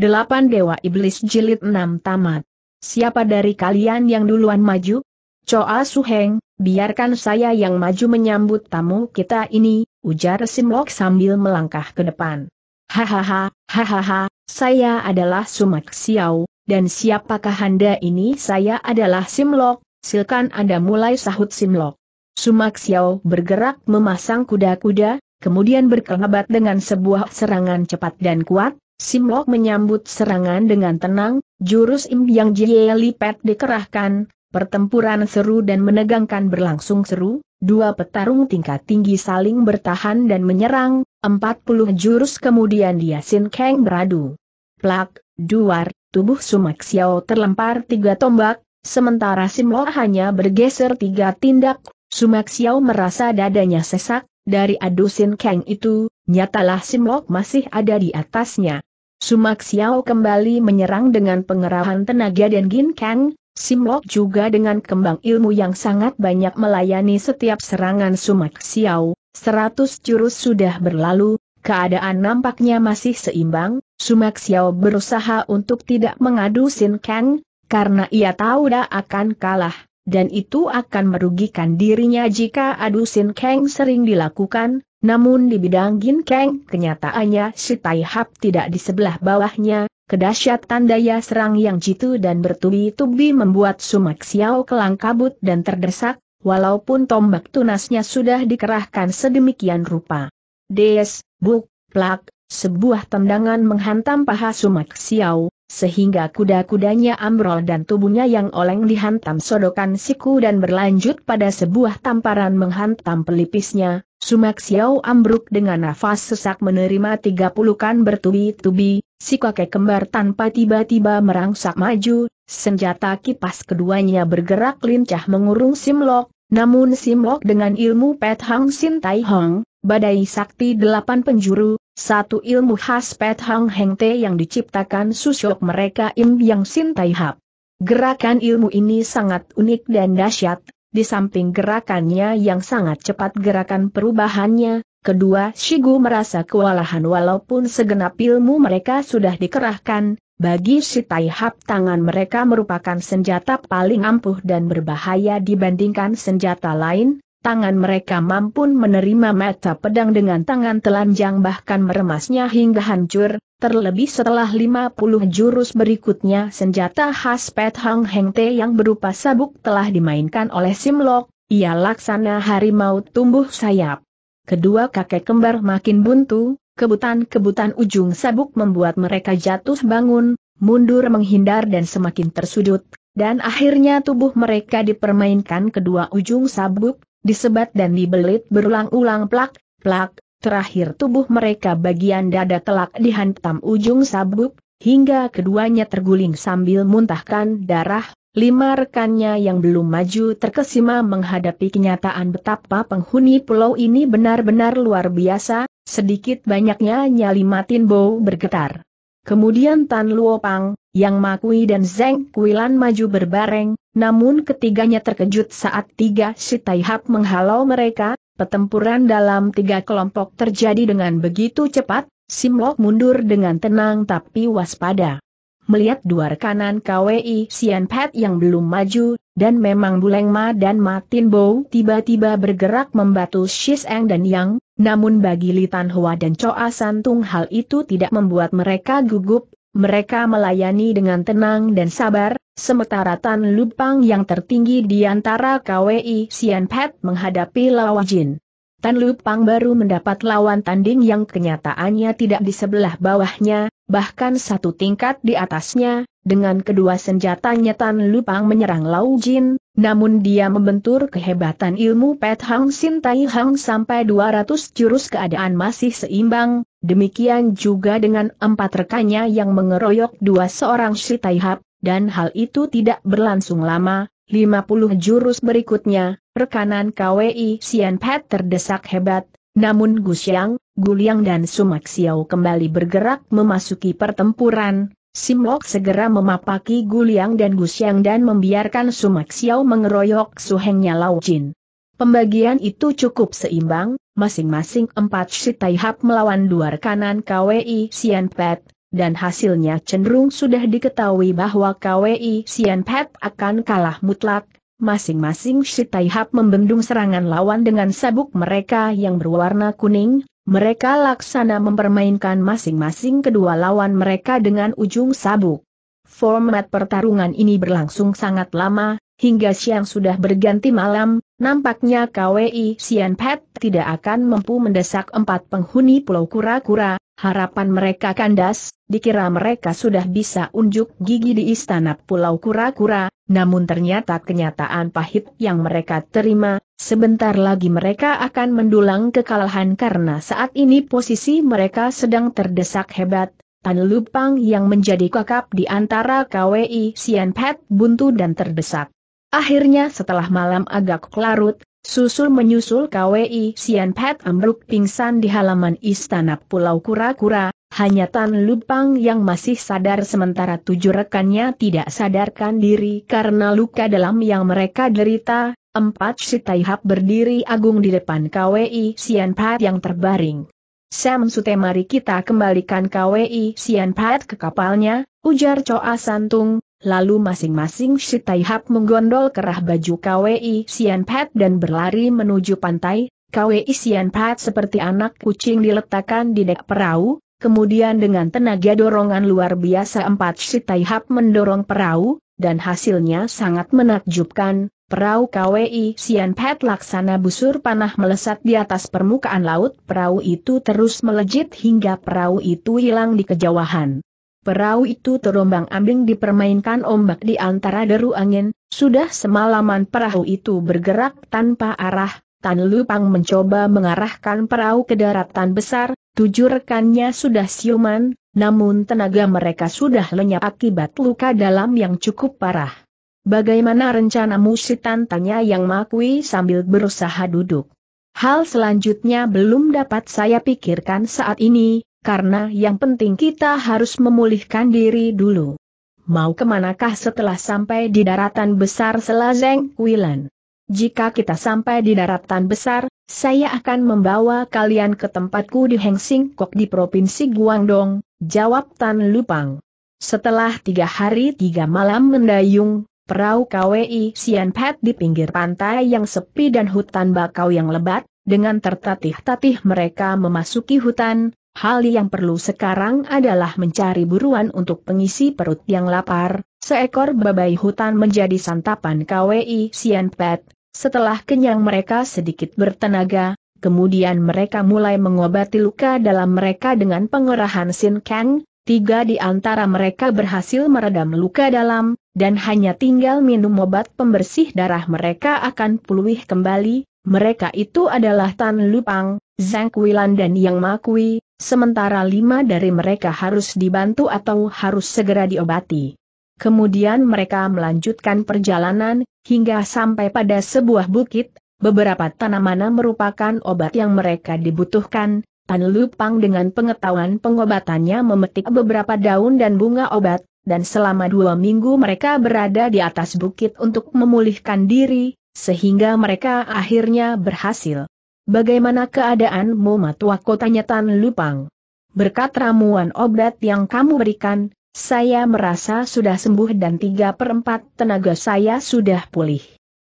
Delapan Dewa Iblis Jilid 6 tamat. Siapa dari kalian yang duluan maju? Coa Suheng, biarkan saya yang maju menyambut tamu kita ini, ujar Simlok sambil melangkah ke depan. Hahaha, hahaha, saya adalah Sumak Xiao, dan siapakah Anda ini? Saya adalah Simlok, Silakan Anda mulai sahut Simlok. Sumak Xiao bergerak memasang kuda-kuda, kemudian berkelebat dengan sebuah serangan cepat dan kuat, Simlok menyambut serangan dengan tenang, jurus Im Yang Jie Lipet dikerahkan, pertempuran seru dan menegangkan berlangsung seru, dua petarung tingkat tinggi saling bertahan dan menyerang, Empat puluh jurus kemudian dia Sin Kang beradu. Plak, duar, tubuh Sumak Xiao terlempar tiga tombak, sementara Simlok hanya bergeser tiga tindak, Sumak Xiao merasa dadanya sesak, dari adu Sin Kang itu, nyatalah Simlok masih ada di atasnya. Sumak Xiao kembali menyerang dengan pengerahan tenaga dan Gin Kang, Simlok juga dengan kembang ilmu yang sangat banyak melayani setiap serangan Sumak Xiao, seratus jurus sudah berlalu, keadaan nampaknya masih seimbang, Sumak Xiao berusaha untuk tidak mengadu Sin Kang, karena ia tahu dia akan kalah, dan itu akan merugikan dirinya jika adu Sin Kang sering dilakukan, namun di bidang gin ginkeng, kenyataannya si Tai Hap tidak di sebelah bawahnya, kedahsyatan daya serang yang jitu dan bertubi-tubi membuat Sumak Xiao kelang kabut dan terdesak, walaupun tombak tunasnya sudah dikerahkan sedemikian rupa. Des, buk, plak, sebuah tendangan menghantam paha Sumak Xiao, sehingga kuda-kudanya ambrol dan tubuhnya yang oleng dihantam sodokan siku dan berlanjut pada sebuah tamparan menghantam pelipisnya, Sumak Xiao ambruk dengan nafas sesak menerima tiga pulukan bertubi-tubi, si kakek kembar tanpa tiba-tiba merangsak maju, senjata kipas keduanya bergerak lincah mengurung Simlok, namun Simlok dengan ilmu Pet Hang Sin Tai Hong, badai sakti delapan penjuru, satu ilmu khas Pet Hang Heng Te yang diciptakan susuk mereka Im Yang Sin Tai Hap. Gerakan ilmu ini sangat unik dan dahsyat, di samping gerakannya yang sangat cepat gerakan perubahannya, kedua Shigu merasa kewalahan walaupun segenap ilmu mereka sudah dikerahkan, bagi si Taihap tangan mereka merupakan senjata paling ampuh dan berbahaya dibandingkan senjata lain, tangan mereka mampu menerima mata pedang dengan tangan telanjang bahkan meremasnya hingga hancur, terlebih setelah 50 jurus berikutnya senjata khas Pet Hang Heng Te yang berupa sabuk telah dimainkan oleh Lok, ia laksana harimau tumbuh sayap. Kedua kakek kembar makin buntu, kebutan-kebutan ujung sabuk membuat mereka jatuh bangun, mundur menghindar dan semakin tersudut, dan akhirnya tubuh mereka dipermainkan kedua ujung sabuk, disebat dan dibelit berulang-ulang plak, plak, terakhir tubuh mereka bagian dada telak dihantam ujung sabuk, hingga keduanya terguling sambil muntahkan darah, lima rekannya yang belum maju terkesima menghadapi kenyataan betapa penghuni pulau ini benar-benar luar biasa, sedikit banyaknya nyali Matin Bo bergetar. Kemudian Tan Luopang, yang Makui dan Zeng Kuilan maju berbareng, namun ketiganya terkejut saat tiga Sitaihap menghalau mereka, petempuran dalam tiga kelompok terjadi dengan begitu cepat, Simlok mundur dengan tenang tapi waspada. Melihat dua rekanan KWI Sian Pat yang belum maju, dan memang Bulengma dan Martin Bow tiba-tiba bergerak membatu Shis Eng dan Yang, namun bagi Litan Hua dan Choa Santung hal itu tidak membuat mereka gugup, mereka melayani dengan tenang dan sabar, Sementara Tan Lupang yang tertinggi di antara KWI Sian Pet menghadapi lawan Jin. Tan Lupang baru mendapat lawan tanding yang kenyataannya tidak di sebelah bawahnya, bahkan satu tingkat di atasnya, dengan kedua senjatanya Tan Lupang menyerang Lau Jin, namun dia membentur kehebatan ilmu Pet Hang Sin Tai Hang sampai 200 jurus keadaan masih seimbang, demikian juga dengan empat rekannya yang mengeroyok dua seorang Shi Tai Hap, dan hal itu tidak berlangsung lama, 50 jurus berikutnya, rekanan KWI Sian Pat terdesak hebat, namun Gusyang, Guliang dan Sumak Xiao kembali bergerak memasuki pertempuran, Simlok segera memapaki Guliang dan Gusyang dan membiarkan Sumak Xiao mengeroyok suhengnya Lao Jin. Pembagian itu cukup seimbang, masing-masing empat Shitaihap melawan dua rekanan KWI Sian Pet, dan hasilnya cenderung sudah diketahui bahwa KWI Sian Pet akan kalah mutlak. Masing-masing Shitaihap membendung serangan lawan dengan sabuk mereka yang berwarna kuning, mereka laksana mempermainkan masing-masing kedua lawan mereka dengan ujung sabuk. Format pertarungan ini berlangsung sangat lama, hingga siang sudah berganti malam, nampaknya KWI Sian Pet tidak akan mampu mendesak empat penghuni Pulau Kura-Kura, harapan mereka kandas, dikira mereka sudah bisa unjuk gigi di istana Pulau Kura-Kura, namun ternyata kenyataan pahit yang mereka terima, sebentar lagi mereka akan mendulang kekalahan karena saat ini posisi mereka sedang terdesak hebat, Tan Lupang yang menjadi kakap di antara KWI Sian Pet buntu dan terdesak. Akhirnya setelah malam agak kelarut. Susul-menyusul KWI Sian Pat Amruk pingsan di halaman istana Pulau Kura-Kura, hanya Tan Lupang yang masih sadar sementara tujuh rekannya tidak sadarkan diri karena luka dalam yang mereka derita, empat si Taihap berdiri agung di depan KWI Sian Pat yang terbaring. Sam Sute mari kita kembalikan KWI Sian Pat ke kapalnya, ujar Coa Santung, Lalu masing-masing si Hap menggondol kerah baju KWI Sian Pat dan berlari menuju pantai. KWI Sian Pat seperti anak kucing diletakkan di dek perahu, kemudian dengan tenaga dorongan luar biasa empat si Hap mendorong perahu, dan hasilnya sangat menakjubkan. Perahu KWI Sian Pat laksana busur panah melesat di atas permukaan laut. Perahu itu terus melejit hingga perahu itu hilang di kejauhan. Perahu itu terombang-ambing dipermainkan ombak di antara deru angin, sudah semalaman perahu itu bergerak tanpa arah, Tan Lupang mencoba mengarahkan perahu ke daratan besar, tujuh rekannya sudah siuman, namun tenaga mereka sudah lenyap akibat luka dalam yang cukup parah. Bagaimana rencana musitan tanya yang makui sambil berusaha duduk? Hal selanjutnya belum dapat saya pikirkan saat ini, karena yang penting kita harus memulihkan diri dulu. Mau kemanakah setelah sampai di daratan besar Selazeng Wilan? Jika kita sampai di daratan besar, saya akan membawa kalian ke tempatku di Hengsing Kok di Provinsi Guangdong, jawab Tan Lupang. Setelah tiga hari tiga malam mendayung, perahu KWI Sian Pet di pinggir pantai yang sepi dan hutan bakau yang lebat, dengan tertatih-tatih mereka memasuki hutan, Hal yang perlu sekarang adalah mencari buruan untuk pengisi perut yang lapar, seekor babai hutan menjadi santapan KWI Pet. setelah kenyang mereka sedikit bertenaga, kemudian mereka mulai mengobati luka dalam mereka dengan pengerahan Sin Kang, tiga di antara mereka berhasil meredam luka dalam, dan hanya tinggal minum obat pembersih darah mereka akan pulih kembali, mereka itu adalah Tan Lupang, Zhang Quilan dan Yang Makui, sementara lima dari mereka harus dibantu atau harus segera diobati. Kemudian mereka melanjutkan perjalanan, hingga sampai pada sebuah bukit, beberapa tanaman merupakan obat yang mereka dibutuhkan, Tan Lupang dengan pengetahuan pengobatannya memetik beberapa daun dan bunga obat, dan selama dua minggu mereka berada di atas bukit untuk memulihkan diri, sehingga mereka akhirnya berhasil. Bagaimana keadaanmu matuako tanya Tan Lupang? Berkat ramuan obat yang kamu berikan, saya merasa sudah sembuh dan tiga per empat tenaga saya sudah pulih.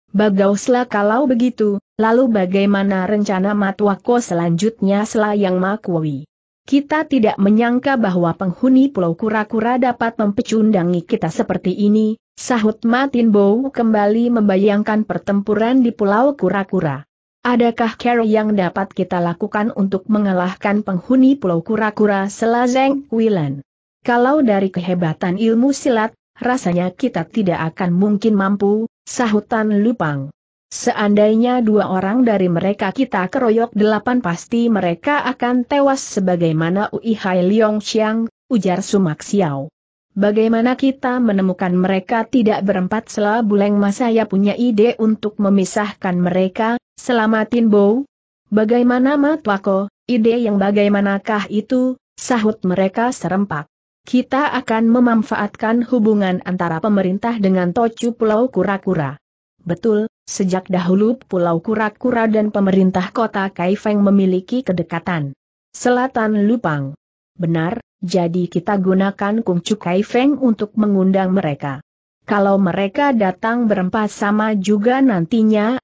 Bagauslah kalau begitu, lalu bagaimana rencana Matwako selanjutnya selayang makwawi? Kita tidak menyangka bahwa penghuni Pulau Kura-Kura dapat mempecundangi kita seperti ini, sahut Matin kembali membayangkan pertempuran di Pulau Kura-Kura. Adakah cara yang dapat kita lakukan untuk mengalahkan penghuni Pulau Kura-Kura Selazeng Wilan? Kalau dari kehebatan ilmu silat, rasanya kita tidak akan mungkin mampu, sahutan Lupang. Seandainya dua orang dari mereka kita keroyok delapan pasti mereka akan tewas sebagaimana Ui Hai Leong Xiang, ujar Sumak Xiao. Bagaimana kita menemukan mereka tidak berempat selabuleng masa ya punya ide untuk memisahkan mereka, Selamatin Bow? Bagaimana Matwako, ide yang bagaimanakah itu, sahut mereka serempak. Kita akan memanfaatkan hubungan antara pemerintah dengan Tocu Pulau Kura-Kura. Betul, sejak dahulu Pulau Kura-Kura dan pemerintah kota Kaifeng memiliki kedekatan. Selatan Lupang. Benar, jadi kita gunakan Chu Kaifeng untuk mengundang mereka. Kalau mereka datang berempat sama juga nantinya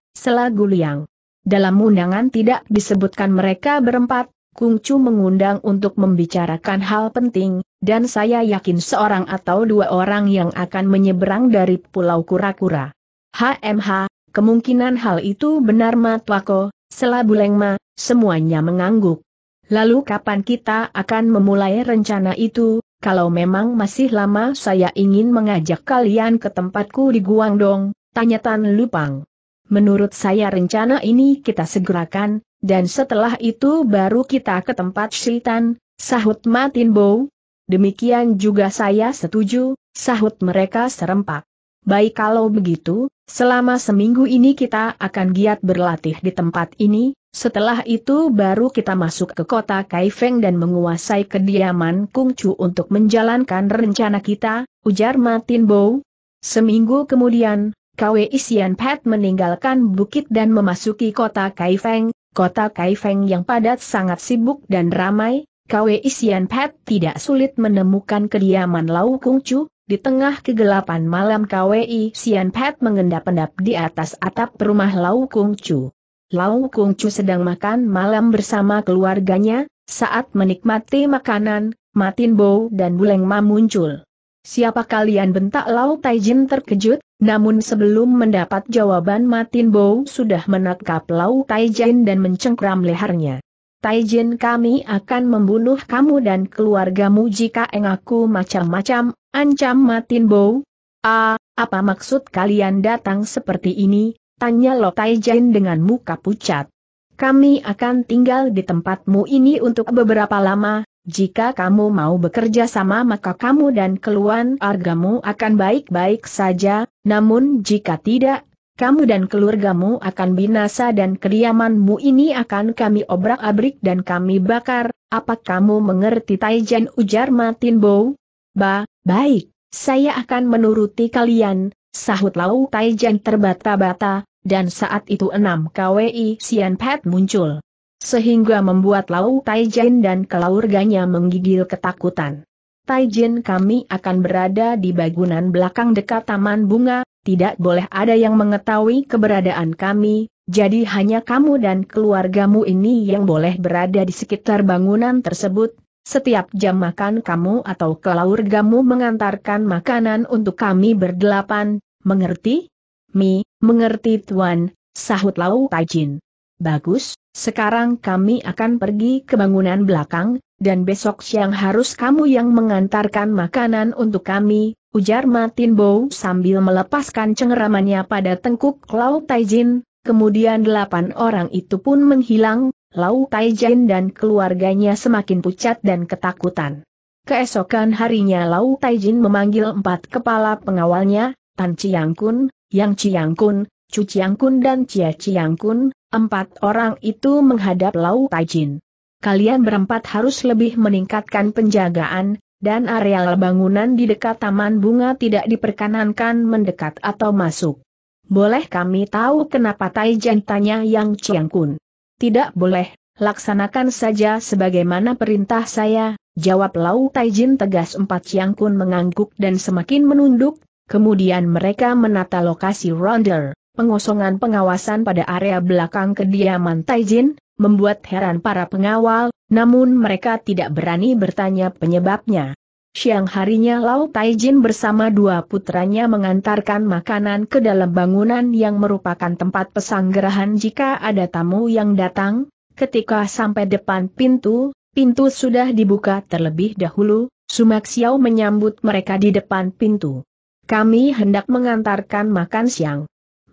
yang Dalam undangan tidak disebutkan mereka berempat, Kung Chu mengundang untuk membicarakan hal penting, dan saya yakin seorang atau dua orang yang akan menyeberang dari Pulau Kura-Kura. HMH, kemungkinan hal itu benar Matwako, Selabulengma, semuanya mengangguk. Lalu kapan kita akan memulai rencana itu, kalau memang masih lama saya ingin mengajak kalian ke tempatku di Guangdong, tanya Tan Lupang. Menurut saya rencana ini kita segerakan, dan setelah itu baru kita ke tempat Sultan, sahut Martin Bow. Demikian juga saya setuju, sahut mereka serempak. Baik kalau begitu, selama seminggu ini kita akan giat berlatih di tempat ini, setelah itu baru kita masuk ke kota Kaifeng dan menguasai kediaman Kung Chu untuk menjalankan rencana kita, ujar Martin Bow. Seminggu kemudian, KW Isian Pat meninggalkan bukit dan memasuki kota Kaifeng, kota Kaifeng yang padat sangat sibuk dan ramai, KW Isian Pat tidak sulit menemukan kediaman Lau Kung Chu, di tengah kegelapan malam KW Isian Pat mengendap-endap di atas atap rumah Lau Kung Chu. Lau Kung Chu sedang makan malam bersama keluarganya, saat menikmati makanan, Matin Bo dan Buleng Ma muncul. Siapa kalian bentak Lau Taijin terkejut, namun sebelum mendapat jawaban Matin Bo sudah menangkap Lau Taijin dan mencengkram lehernya. Taijin kami akan membunuh kamu dan keluargamu jika engaku macam-macam, ancam Matin Bo. Ah, apa maksud kalian datang seperti ini? Tanya Lau Taijin dengan muka pucat. Kami akan tinggal di tempatmu ini untuk beberapa lama, jika kamu mau bekerja sama maka kamu dan keluan argamu akan baik-baik saja, namun jika tidak, kamu dan keluargamu akan binasa dan kediamanmu ini akan kami obrak-abrik dan kami bakar, apa kamu mengerti Taijan ujar Martin Bow? Ba, baik, saya akan menuruti kalian, sahut Lau Taijan terbata-bata, dan saat itu enam KWI Sian Pat muncul. Sehingga membuat Lau Taijin dan keluarganya menggigil ketakutan. Taijin kami akan berada di bangunan belakang dekat Taman Bunga, tidak boleh ada yang mengetahui keberadaan kami, jadi hanya kamu dan keluargamu ini yang boleh berada di sekitar bangunan tersebut. Setiap jam makan kamu atau keluargamu mengantarkan makanan untuk kami berdelapan, mengerti? Mi, mengerti Tuan, sahut Lau Taijin. Bagus, sekarang kami akan pergi ke bangunan belakang, dan besok siang harus kamu yang mengantarkan makanan untuk kami, ujar Martin Bow sambil melepaskan cengeramannya pada tengkuk Lau Taijin, kemudian delapan orang itu pun menghilang, Lau Taijin dan keluarganya semakin pucat dan ketakutan. Keesokan harinya Lau Taijin memanggil empat kepala pengawalnya, Tan Chiang Kun, Yang Chiang Kun, Chiang Kun dan Chia Chiang Kun, empat orang itu menghadap Lau Taijin. Kalian berempat harus lebih meningkatkan penjagaan, dan areal bangunan di dekat taman bunga tidak diperkenankan mendekat atau masuk. Boleh kami tahu kenapa Taijin tanya Yang Chiang Kun? Tidak boleh, laksanakan saja sebagaimana perintah saya, jawab Lau Taijin tegas empat Kun mengangguk dan semakin menunduk, kemudian mereka menata lokasi ronder. Pengosongan pengawasan pada area belakang kediaman Taijin, membuat heran para pengawal, namun mereka tidak berani bertanya penyebabnya. Siang harinya Lau Taijin bersama dua putranya mengantarkan makanan ke dalam bangunan yang merupakan tempat pesanggerahan jika ada tamu yang datang, ketika sampai depan pintu, pintu sudah dibuka terlebih dahulu, Sumak Xiao menyambut mereka di depan pintu. Kami hendak mengantarkan makan siang.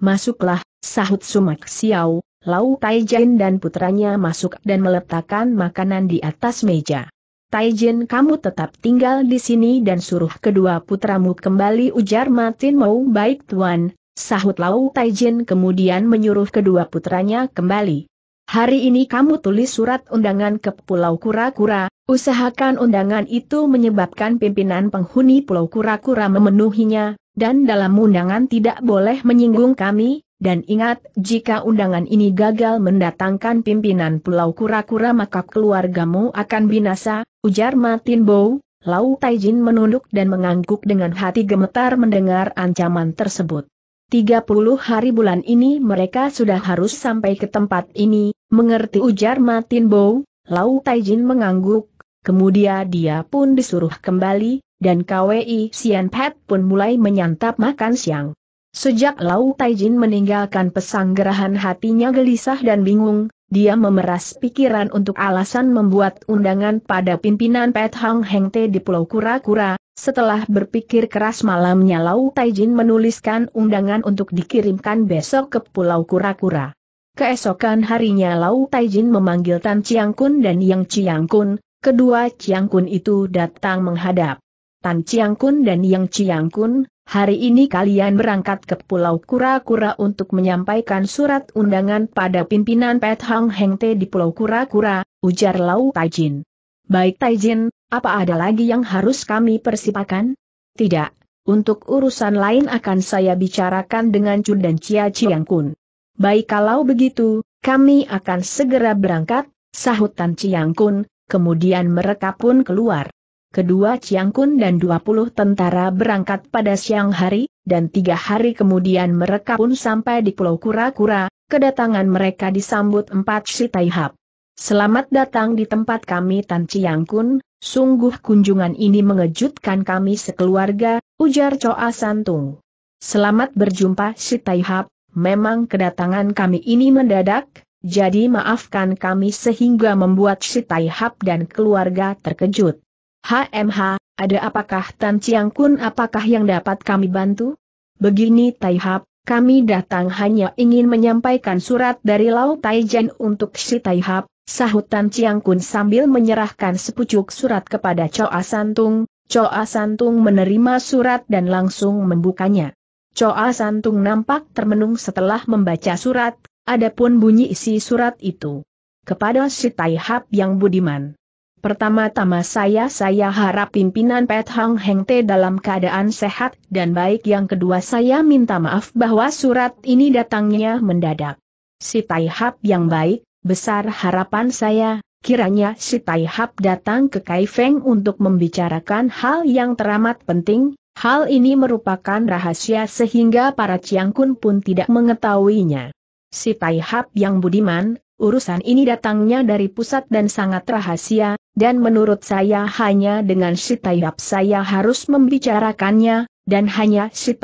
Masuklah, sahut Sumak Xiao, Lau Taijin dan putranya masuk dan meletakkan makanan di atas meja. Taijin kamu tetap tinggal di sini dan suruh kedua putramu kembali ujar Martin mau baik tuan, sahut Lau Taijin kemudian menyuruh kedua putranya kembali. Hari ini kamu tulis surat undangan ke Pulau Kura-Kura, usahakan undangan itu menyebabkan pimpinan penghuni Pulau Kura-Kura memenuhinya, dan dalam undangan tidak boleh menyinggung kami, dan ingat, jika undangan ini gagal mendatangkan pimpinan Pulau Kura-Kura maka keluargamu akan binasa, ujar Martin Bow, Lau Taijin menunduk dan mengangguk dengan hati gemetar mendengar ancaman tersebut. 30 hari bulan ini mereka sudah harus sampai ke tempat ini, mengerti ujar Martin Bow, Lau Taijin mengangguk, kemudian dia pun disuruh kembali, dan KWI Sian Pet pun mulai menyantap makan siang. Sejak Lau Taijin meninggalkan pesanggerahan hatinya gelisah dan bingung, dia memeras pikiran untuk alasan membuat undangan pada pimpinan Pet Hang Heng Te di Pulau Kura-Kura, setelah berpikir keras malamnya Lau Taijin menuliskan undangan untuk dikirimkan besok ke Pulau Kura-Kura. Keesokan harinya Lau Taijin memanggil Tan Chiang Kun dan Yang Chiang Kun, kedua Chiang Kun itu datang menghadap. Tan Ciangkun dan Yang Ciangkun, hari ini kalian berangkat ke Pulau Kura-Kura untuk menyampaikan surat undangan pada pimpinan Pet Hang Heng Te di Pulau Kura-Kura, ujar Lau Taijin. Baik Taijin, apa ada lagi yang harus kami persipakan? Tidak, untuk urusan lain akan saya bicarakan dengan Chun dan Cia Ciangkun. Baik kalau begitu, kami akan segera berangkat, sahut Tan Ciangkun, kemudian mereka pun keluar kedua Chiang Kun dan 20 tentara berangkat pada siang hari, dan tiga hari kemudian mereka pun sampai di Pulau Kura-Kura, kedatangan mereka disambut empat si Taihap. Selamat datang di tempat kami Tan Chiang Kun, sungguh kunjungan ini mengejutkan kami sekeluarga, ujar Choa Santung. Selamat berjumpa si Taihap, memang kedatangan kami ini mendadak, jadi maafkan kami sehingga membuat si Taihap dan keluarga terkejut. HMH, ada apakah Tan Chiang Kun apakah yang dapat kami bantu? Begini Tai Hap, kami datang hanya ingin menyampaikan surat dari Lau Jen untuk si Tai Hap, sahut Tan Chiang Kun sambil menyerahkan sepucuk surat kepada Choa Asantung. Choa Asantung menerima surat dan langsung membukanya. Choa Asantung nampak termenung setelah membaca surat, adapun bunyi isi surat itu. Kepada si Tai Hap yang budiman. Pertama-tama saya saya harap pimpinan Pet Hang Heng Te dalam keadaan sehat dan baik yang kedua saya minta maaf bahwa surat ini datangnya mendadak. Si tai hap yang baik, besar harapan saya, kiranya si tai hap datang ke kai feng untuk membicarakan hal yang teramat penting, hal ini merupakan rahasia sehingga para Ciangkun pun tidak mengetahuinya. Si tai hap yang budiman, urusan ini datangnya dari pusat dan sangat rahasia, dan menurut saya hanya dengan si saya harus membicarakannya, dan hanya si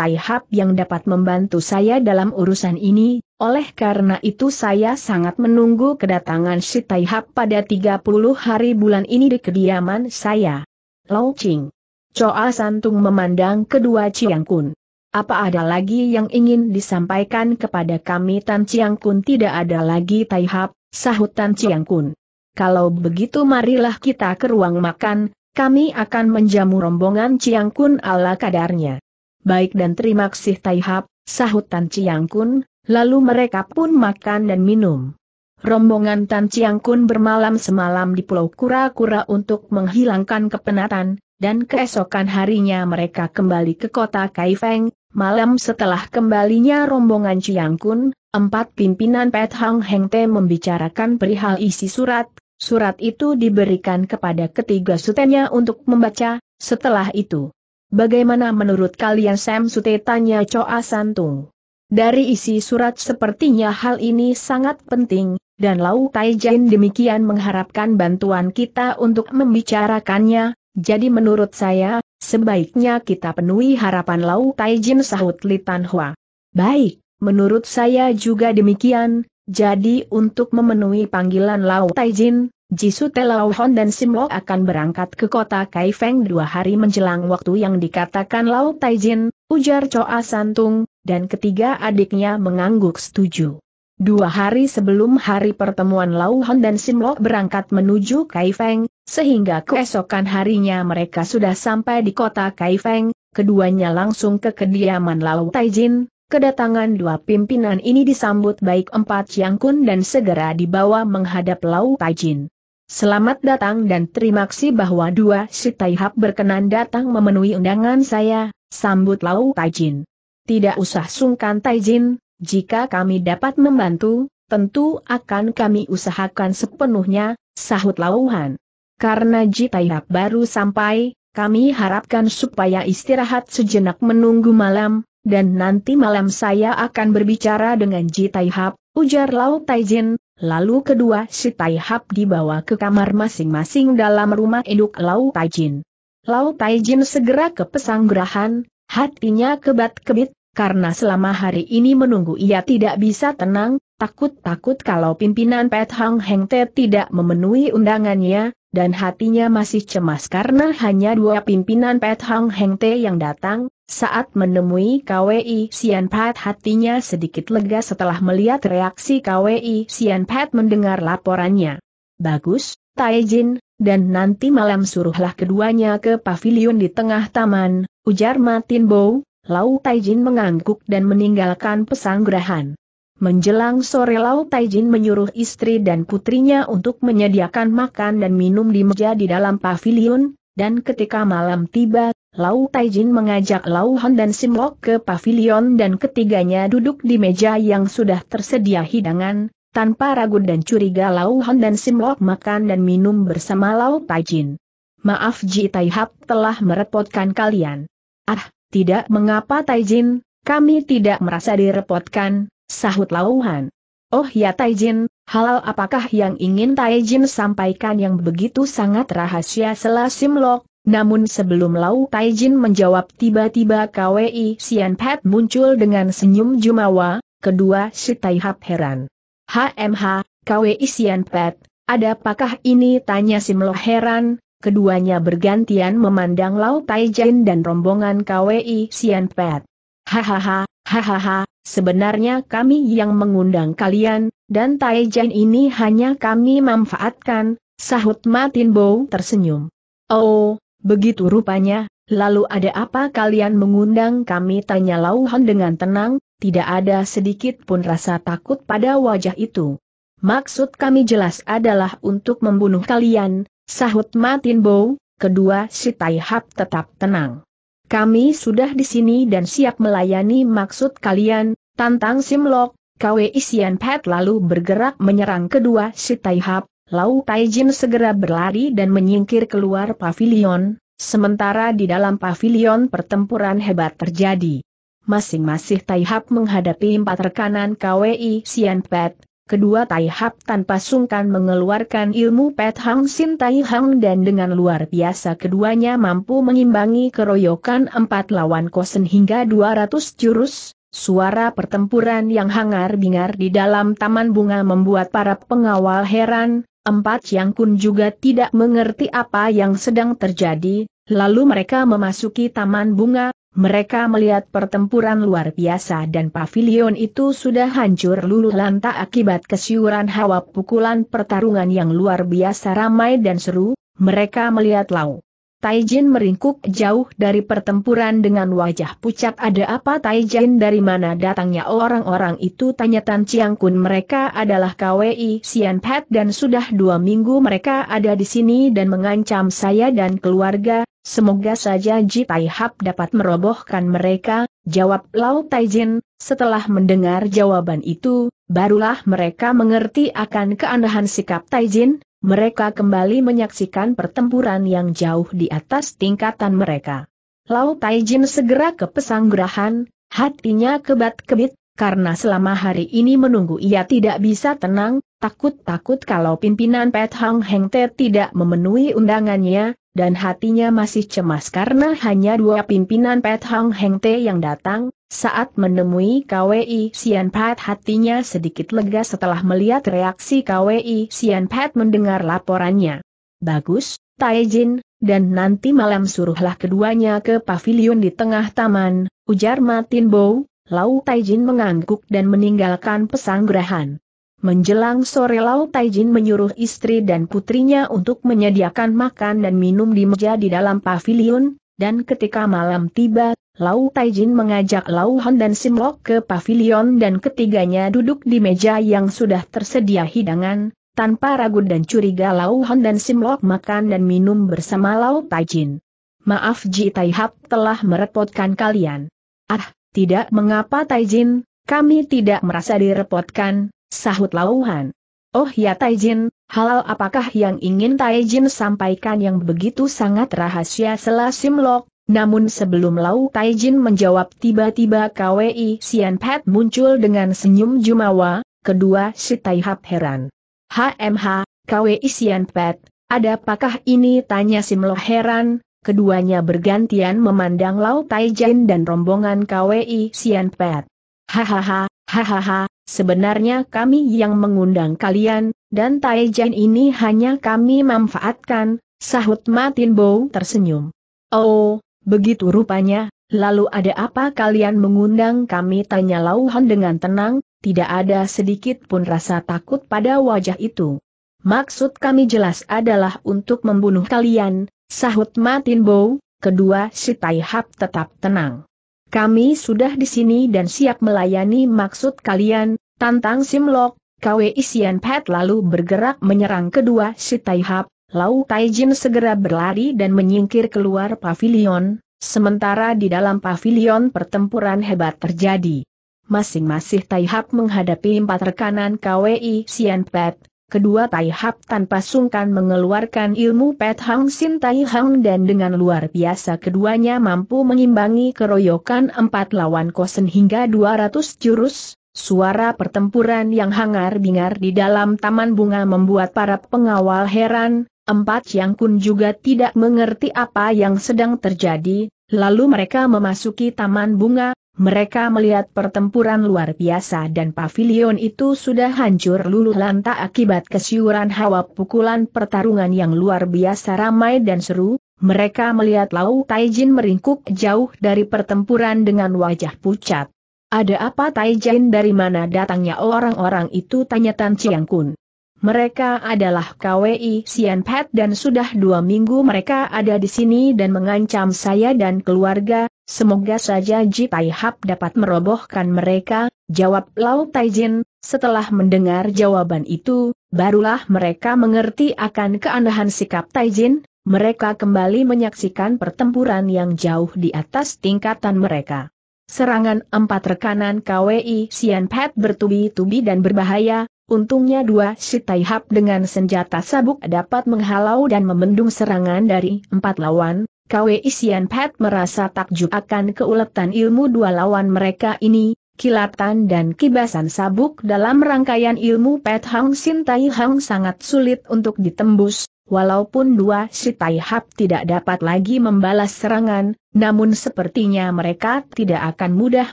yang dapat membantu saya dalam urusan ini, oleh karena itu saya sangat menunggu kedatangan si pada 30 hari bulan ini di kediaman saya. Lau Ching. Choa Santung memandang kedua Ciang Kun. Apa ada lagi yang ingin disampaikan kepada kami Tan Chiang Kun tidak ada lagi Taihap, sahut Tan Chiang Kun. Kalau begitu marilah kita ke ruang makan, kami akan menjamu rombongan Chiang Kun ala kadarnya. Baik dan terima kasih Taihap, sahut Tan Chiang Kun, lalu mereka pun makan dan minum. Rombongan Tan Chiang Kun bermalam semalam di Pulau Kura-Kura untuk menghilangkan kepenatan, dan keesokan harinya mereka kembali ke kota Kaifeng, malam setelah kembalinya rombongan Chiang Kun, empat pimpinan Pet Hang Heng Te membicarakan perihal isi surat, surat itu diberikan kepada ketiga sutenya untuk membaca, setelah itu. Bagaimana menurut kalian Sam Sute tanya Choa Santung? Dari isi surat sepertinya hal ini sangat penting, dan Lau Taijen demikian mengharapkan bantuan kita untuk membicarakannya, jadi menurut saya, sebaiknya kita penuhi harapan Lau Taijin sahut Li Tan Hua. Baik, menurut saya juga demikian, jadi untuk memenuhi panggilan Lau Taijin, Jisu Lau Hon dan Simlo akan berangkat ke kota Kaifeng dua hari menjelang waktu yang dikatakan Lau Taijin, ujar Choa Santung, dan ketiga adiknya mengangguk setuju. Dua hari sebelum hari pertemuan Lau Hon dan Simlo berangkat menuju Kaifeng, sehingga keesokan harinya mereka sudah sampai di kota Kaifeng, keduanya langsung ke kediaman Lao Taijin, Kedatangan dua pimpinan ini disambut baik empat Chiang Kun dan segera dibawa menghadap Lao Taijin. Selamat datang dan terima kasih bahwa dua si berkenan datang memenuhi undangan saya, sambut Lao Taijin. Tidak usah sungkan Taijin, jika kami dapat membantu, tentu akan kami usahakan sepenuhnya, sahut Lao Han. Karena Jitayap baru sampai, kami harapkan supaya istirahat sejenak menunggu malam, dan nanti malam saya akan berbicara dengan Jitayap, ujar Lao Taijin, lalu kedua si Taihap dibawa ke kamar masing-masing dalam rumah induk Lao Taijin. Lao Taijin segera ke pesanggerahan, hatinya kebat-kebit, karena selama hari ini menunggu ia tidak bisa tenang, takut-takut kalau pimpinan Pet Hang Heng Te tidak memenuhi undangannya, dan hatinya masih cemas karena hanya dua pimpinan Pet Hang Heng Te yang datang, saat menemui KWI Sian Pat hatinya sedikit lega setelah melihat reaksi KWI Sian Pat mendengar laporannya. Bagus, Taijin, dan nanti malam suruhlah keduanya ke pavilion di tengah taman, ujar Martin Bow, Lau Taijin mengangguk dan meninggalkan pesanggrahan. Menjelang sore Lau Taijin menyuruh istri dan putrinya untuk menyediakan makan dan minum di meja di dalam pavilion, dan ketika malam tiba, Lau Taijin mengajak Lau Han dan Simlok ke pavilion dan ketiganya duduk di meja yang sudah tersedia hidangan, tanpa ragu dan curiga Lau Han dan Simlok makan dan minum bersama Lau Taijin. Maaf Ji Taihap telah merepotkan kalian. Ah, tidak mengapa Taijin, kami tidak merasa direpotkan, sahut Lauhan. Oh ya Taijin, halal apakah yang ingin Taijin sampaikan yang begitu sangat rahasia selah Simlok? Namun sebelum Lau Taijin menjawab tiba-tiba KWI Sian Pat muncul dengan senyum jumawa, kedua si Taihap heran. HMH, KWI Sian Pat, apakah ini tanya Simlo heran, keduanya bergantian memandang Lau Taijin dan rombongan KWI Sian Pat. Hahaha, hahaha, Sebenarnya kami yang mengundang kalian, dan Taijian ini hanya kami manfaatkan, sahut Martin Bow tersenyum. Oh, begitu rupanya, lalu ada apa kalian mengundang kami tanya Lauhan dengan tenang, tidak ada sedikit pun rasa takut pada wajah itu. Maksud kami jelas adalah untuk membunuh kalian, sahut Martin Bow, kedua si Taihap tetap tenang. Kami sudah di sini dan siap melayani maksud kalian, Tantang Lok, Kwe Isian Pat lalu bergerak menyerang kedua si Taihap, Lau Taijin segera berlari dan menyingkir keluar pavilion, sementara di dalam pavilion pertempuran hebat terjadi. Masing-masing Taihap menghadapi empat rekanan KWI Isian Pet, kedua Taihap tanpa sungkan mengeluarkan ilmu Pet Hang Sin Tai Hang dan dengan luar biasa keduanya mampu mengimbangi keroyokan empat lawan kosen hingga 200 jurus, Suara pertempuran yang hangar-bingar di dalam taman bunga membuat para pengawal heran, empat yang kun juga tidak mengerti apa yang sedang terjadi, lalu mereka memasuki taman bunga, mereka melihat pertempuran luar biasa dan pavilion itu sudah hancur luluh lantak akibat kesiuran hawa pukulan pertarungan yang luar biasa ramai dan seru, mereka melihat laut. Taijin meringkuk jauh dari pertempuran dengan wajah pucat. Ada apa Taijin dari mana datangnya orang-orang itu? Tanya Tan Chiang Kun mereka adalah KWI Sian Pat dan sudah dua minggu mereka ada di sini dan mengancam saya dan keluarga. Semoga saja Ji Tai Hap dapat merobohkan mereka, jawab Lao Taijin. Setelah mendengar jawaban itu, barulah mereka mengerti akan keanehan sikap Taijin, mereka kembali menyaksikan pertempuran yang jauh di atas tingkatan mereka. Lau Taijin segera ke pesanggrahan, hatinya kebat-kebit, karena selama hari ini menunggu ia tidak bisa tenang, takut-takut kalau pimpinan Pet Hang Heng Te tidak memenuhi undangannya, dan hatinya masih cemas karena hanya dua pimpinan Pet Hang Heng Te yang datang, saat menemui KWI Sian Pat hatinya sedikit lega setelah melihat reaksi KWI Sian Pat mendengar laporannya. Bagus, Taijin, dan nanti malam suruhlah keduanya ke pavilion di tengah taman, ujar Martin Bow, Lau Taijin mengangguk dan meninggalkan pesanggrahan. Menjelang sore Lau Taijin menyuruh istri dan putrinya untuk menyediakan makan dan minum di meja di dalam pavilion, dan ketika malam tiba, Lau Taijin mengajak Lau Han dan Simlok ke pavilion dan ketiganya duduk di meja yang sudah tersedia hidangan, tanpa ragu dan curiga Lau Han dan Simlok makan dan minum bersama Lau Taijin. Maaf Ji Taihap telah merepotkan kalian. Ah, tidak mengapa Taijin, kami tidak merasa direpotkan, sahut Lau Han. Oh ya Taijin, halal apakah yang ingin Taijin sampaikan yang begitu sangat rahasia selah Simlok, namun sebelum Lau Taijin menjawab tiba-tiba KWI Sian Pat muncul dengan senyum jumawa, kedua si Taihap heran. HMH, KWI Sian Pat, ada apakah ini tanya Simlo heran, keduanya bergantian memandang Lau Taijin dan rombongan KWI Sian Pat. Hahaha, hahaha, sebenarnya kami yang mengundang kalian, dan Taijin ini hanya kami manfaatkan, sahut Matin Bo tersenyum. Oh, Begitu rupanya, lalu ada apa kalian mengundang kami tanya Lauhan dengan tenang, tidak ada sedikit pun rasa takut pada wajah itu. Maksud kami jelas adalah untuk membunuh kalian, sahut Martin Bow, kedua si Taihap tetap tenang. Kami sudah di sini dan siap melayani maksud kalian, tantang Simlok, KW Isian Pat lalu bergerak menyerang kedua si Taihap. Lau Taijin segera berlari dan menyingkir keluar pavilion, sementara di dalam pavilion pertempuran hebat terjadi. Masing-masing Taihap menghadapi empat rekanan KWI Sian Pet, kedua Taihap tanpa sungkan mengeluarkan ilmu Pet Hang Sin Tai dan dengan luar biasa keduanya mampu mengimbangi keroyokan empat lawan kosen hingga 200 jurus, Suara pertempuran yang hangar bingar di dalam taman bunga membuat para pengawal heran, Empat Yang Kun juga tidak mengerti apa yang sedang terjadi, lalu mereka memasuki taman bunga, mereka melihat pertempuran luar biasa dan pavilion itu sudah hancur luluh lantak akibat kesiuran hawa pukulan pertarungan yang luar biasa ramai dan seru, mereka melihat Lau Taijin meringkuk jauh dari pertempuran dengan wajah pucat. Ada apa Taijin dari mana datangnya orang-orang itu tanya Tan Chiang Kun. Mereka adalah KWI Sian Pet dan sudah dua minggu mereka ada di sini dan mengancam saya dan keluarga, semoga saja Ji Pai Hap dapat merobohkan mereka, jawab Lau Taijin, setelah mendengar jawaban itu, barulah mereka mengerti akan keanehan sikap Taijin, mereka kembali menyaksikan pertempuran yang jauh di atas tingkatan mereka. Serangan empat rekanan KWI Sian Pet bertubi-tubi dan berbahaya, Untungnya dua si Taihap dengan senjata sabuk dapat menghalau dan membendung serangan dari empat lawan. Kwe Isian Pat merasa takjub akan keuletan ilmu dua lawan mereka ini, kilatan dan kibasan sabuk dalam rangkaian ilmu Pat Hang Sin Tai Hang sangat sulit untuk ditembus, walaupun dua si Taihap tidak dapat lagi membalas serangan, namun sepertinya mereka tidak akan mudah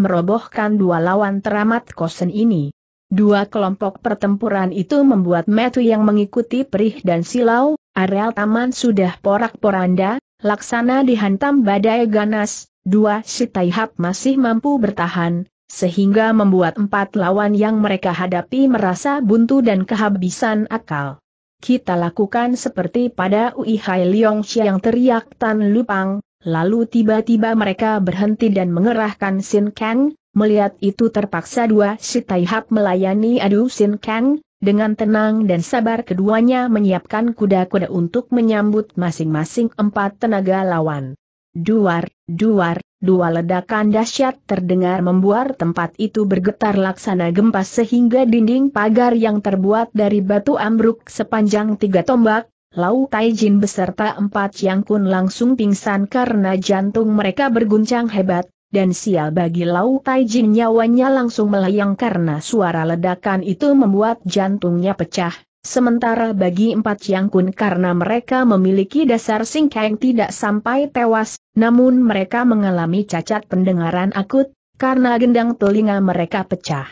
merobohkan dua lawan teramat kosen ini. Dua kelompok pertempuran itu membuat Metu yang mengikuti Perih dan Silau, areal taman sudah porak-poranda, laksana dihantam badai ganas, dua si masih mampu bertahan, sehingga membuat empat lawan yang mereka hadapi merasa buntu dan kehabisan akal. Kita lakukan seperti pada Ui Hai Leong yang teriak Tan Lupang, lalu tiba-tiba mereka berhenti dan mengerahkan Sin Kang, Melihat itu terpaksa dua si Taihap melayani Adu Sin Kang, dengan tenang dan sabar keduanya menyiapkan kuda-kuda untuk menyambut masing-masing empat tenaga lawan. Duar, duar, dua ledakan dahsyat terdengar membuat tempat itu bergetar laksana gempa sehingga dinding pagar yang terbuat dari batu ambruk sepanjang tiga tombak, Lau Taijin beserta empat Yang Kun langsung pingsan karena jantung mereka berguncang hebat, dan sial bagi Lau Taijin nyawanya langsung melayang karena suara ledakan itu membuat jantungnya pecah. Sementara bagi empat Yang Kun karena mereka memiliki dasar singkang tidak sampai tewas, namun mereka mengalami cacat pendengaran akut, karena gendang telinga mereka pecah.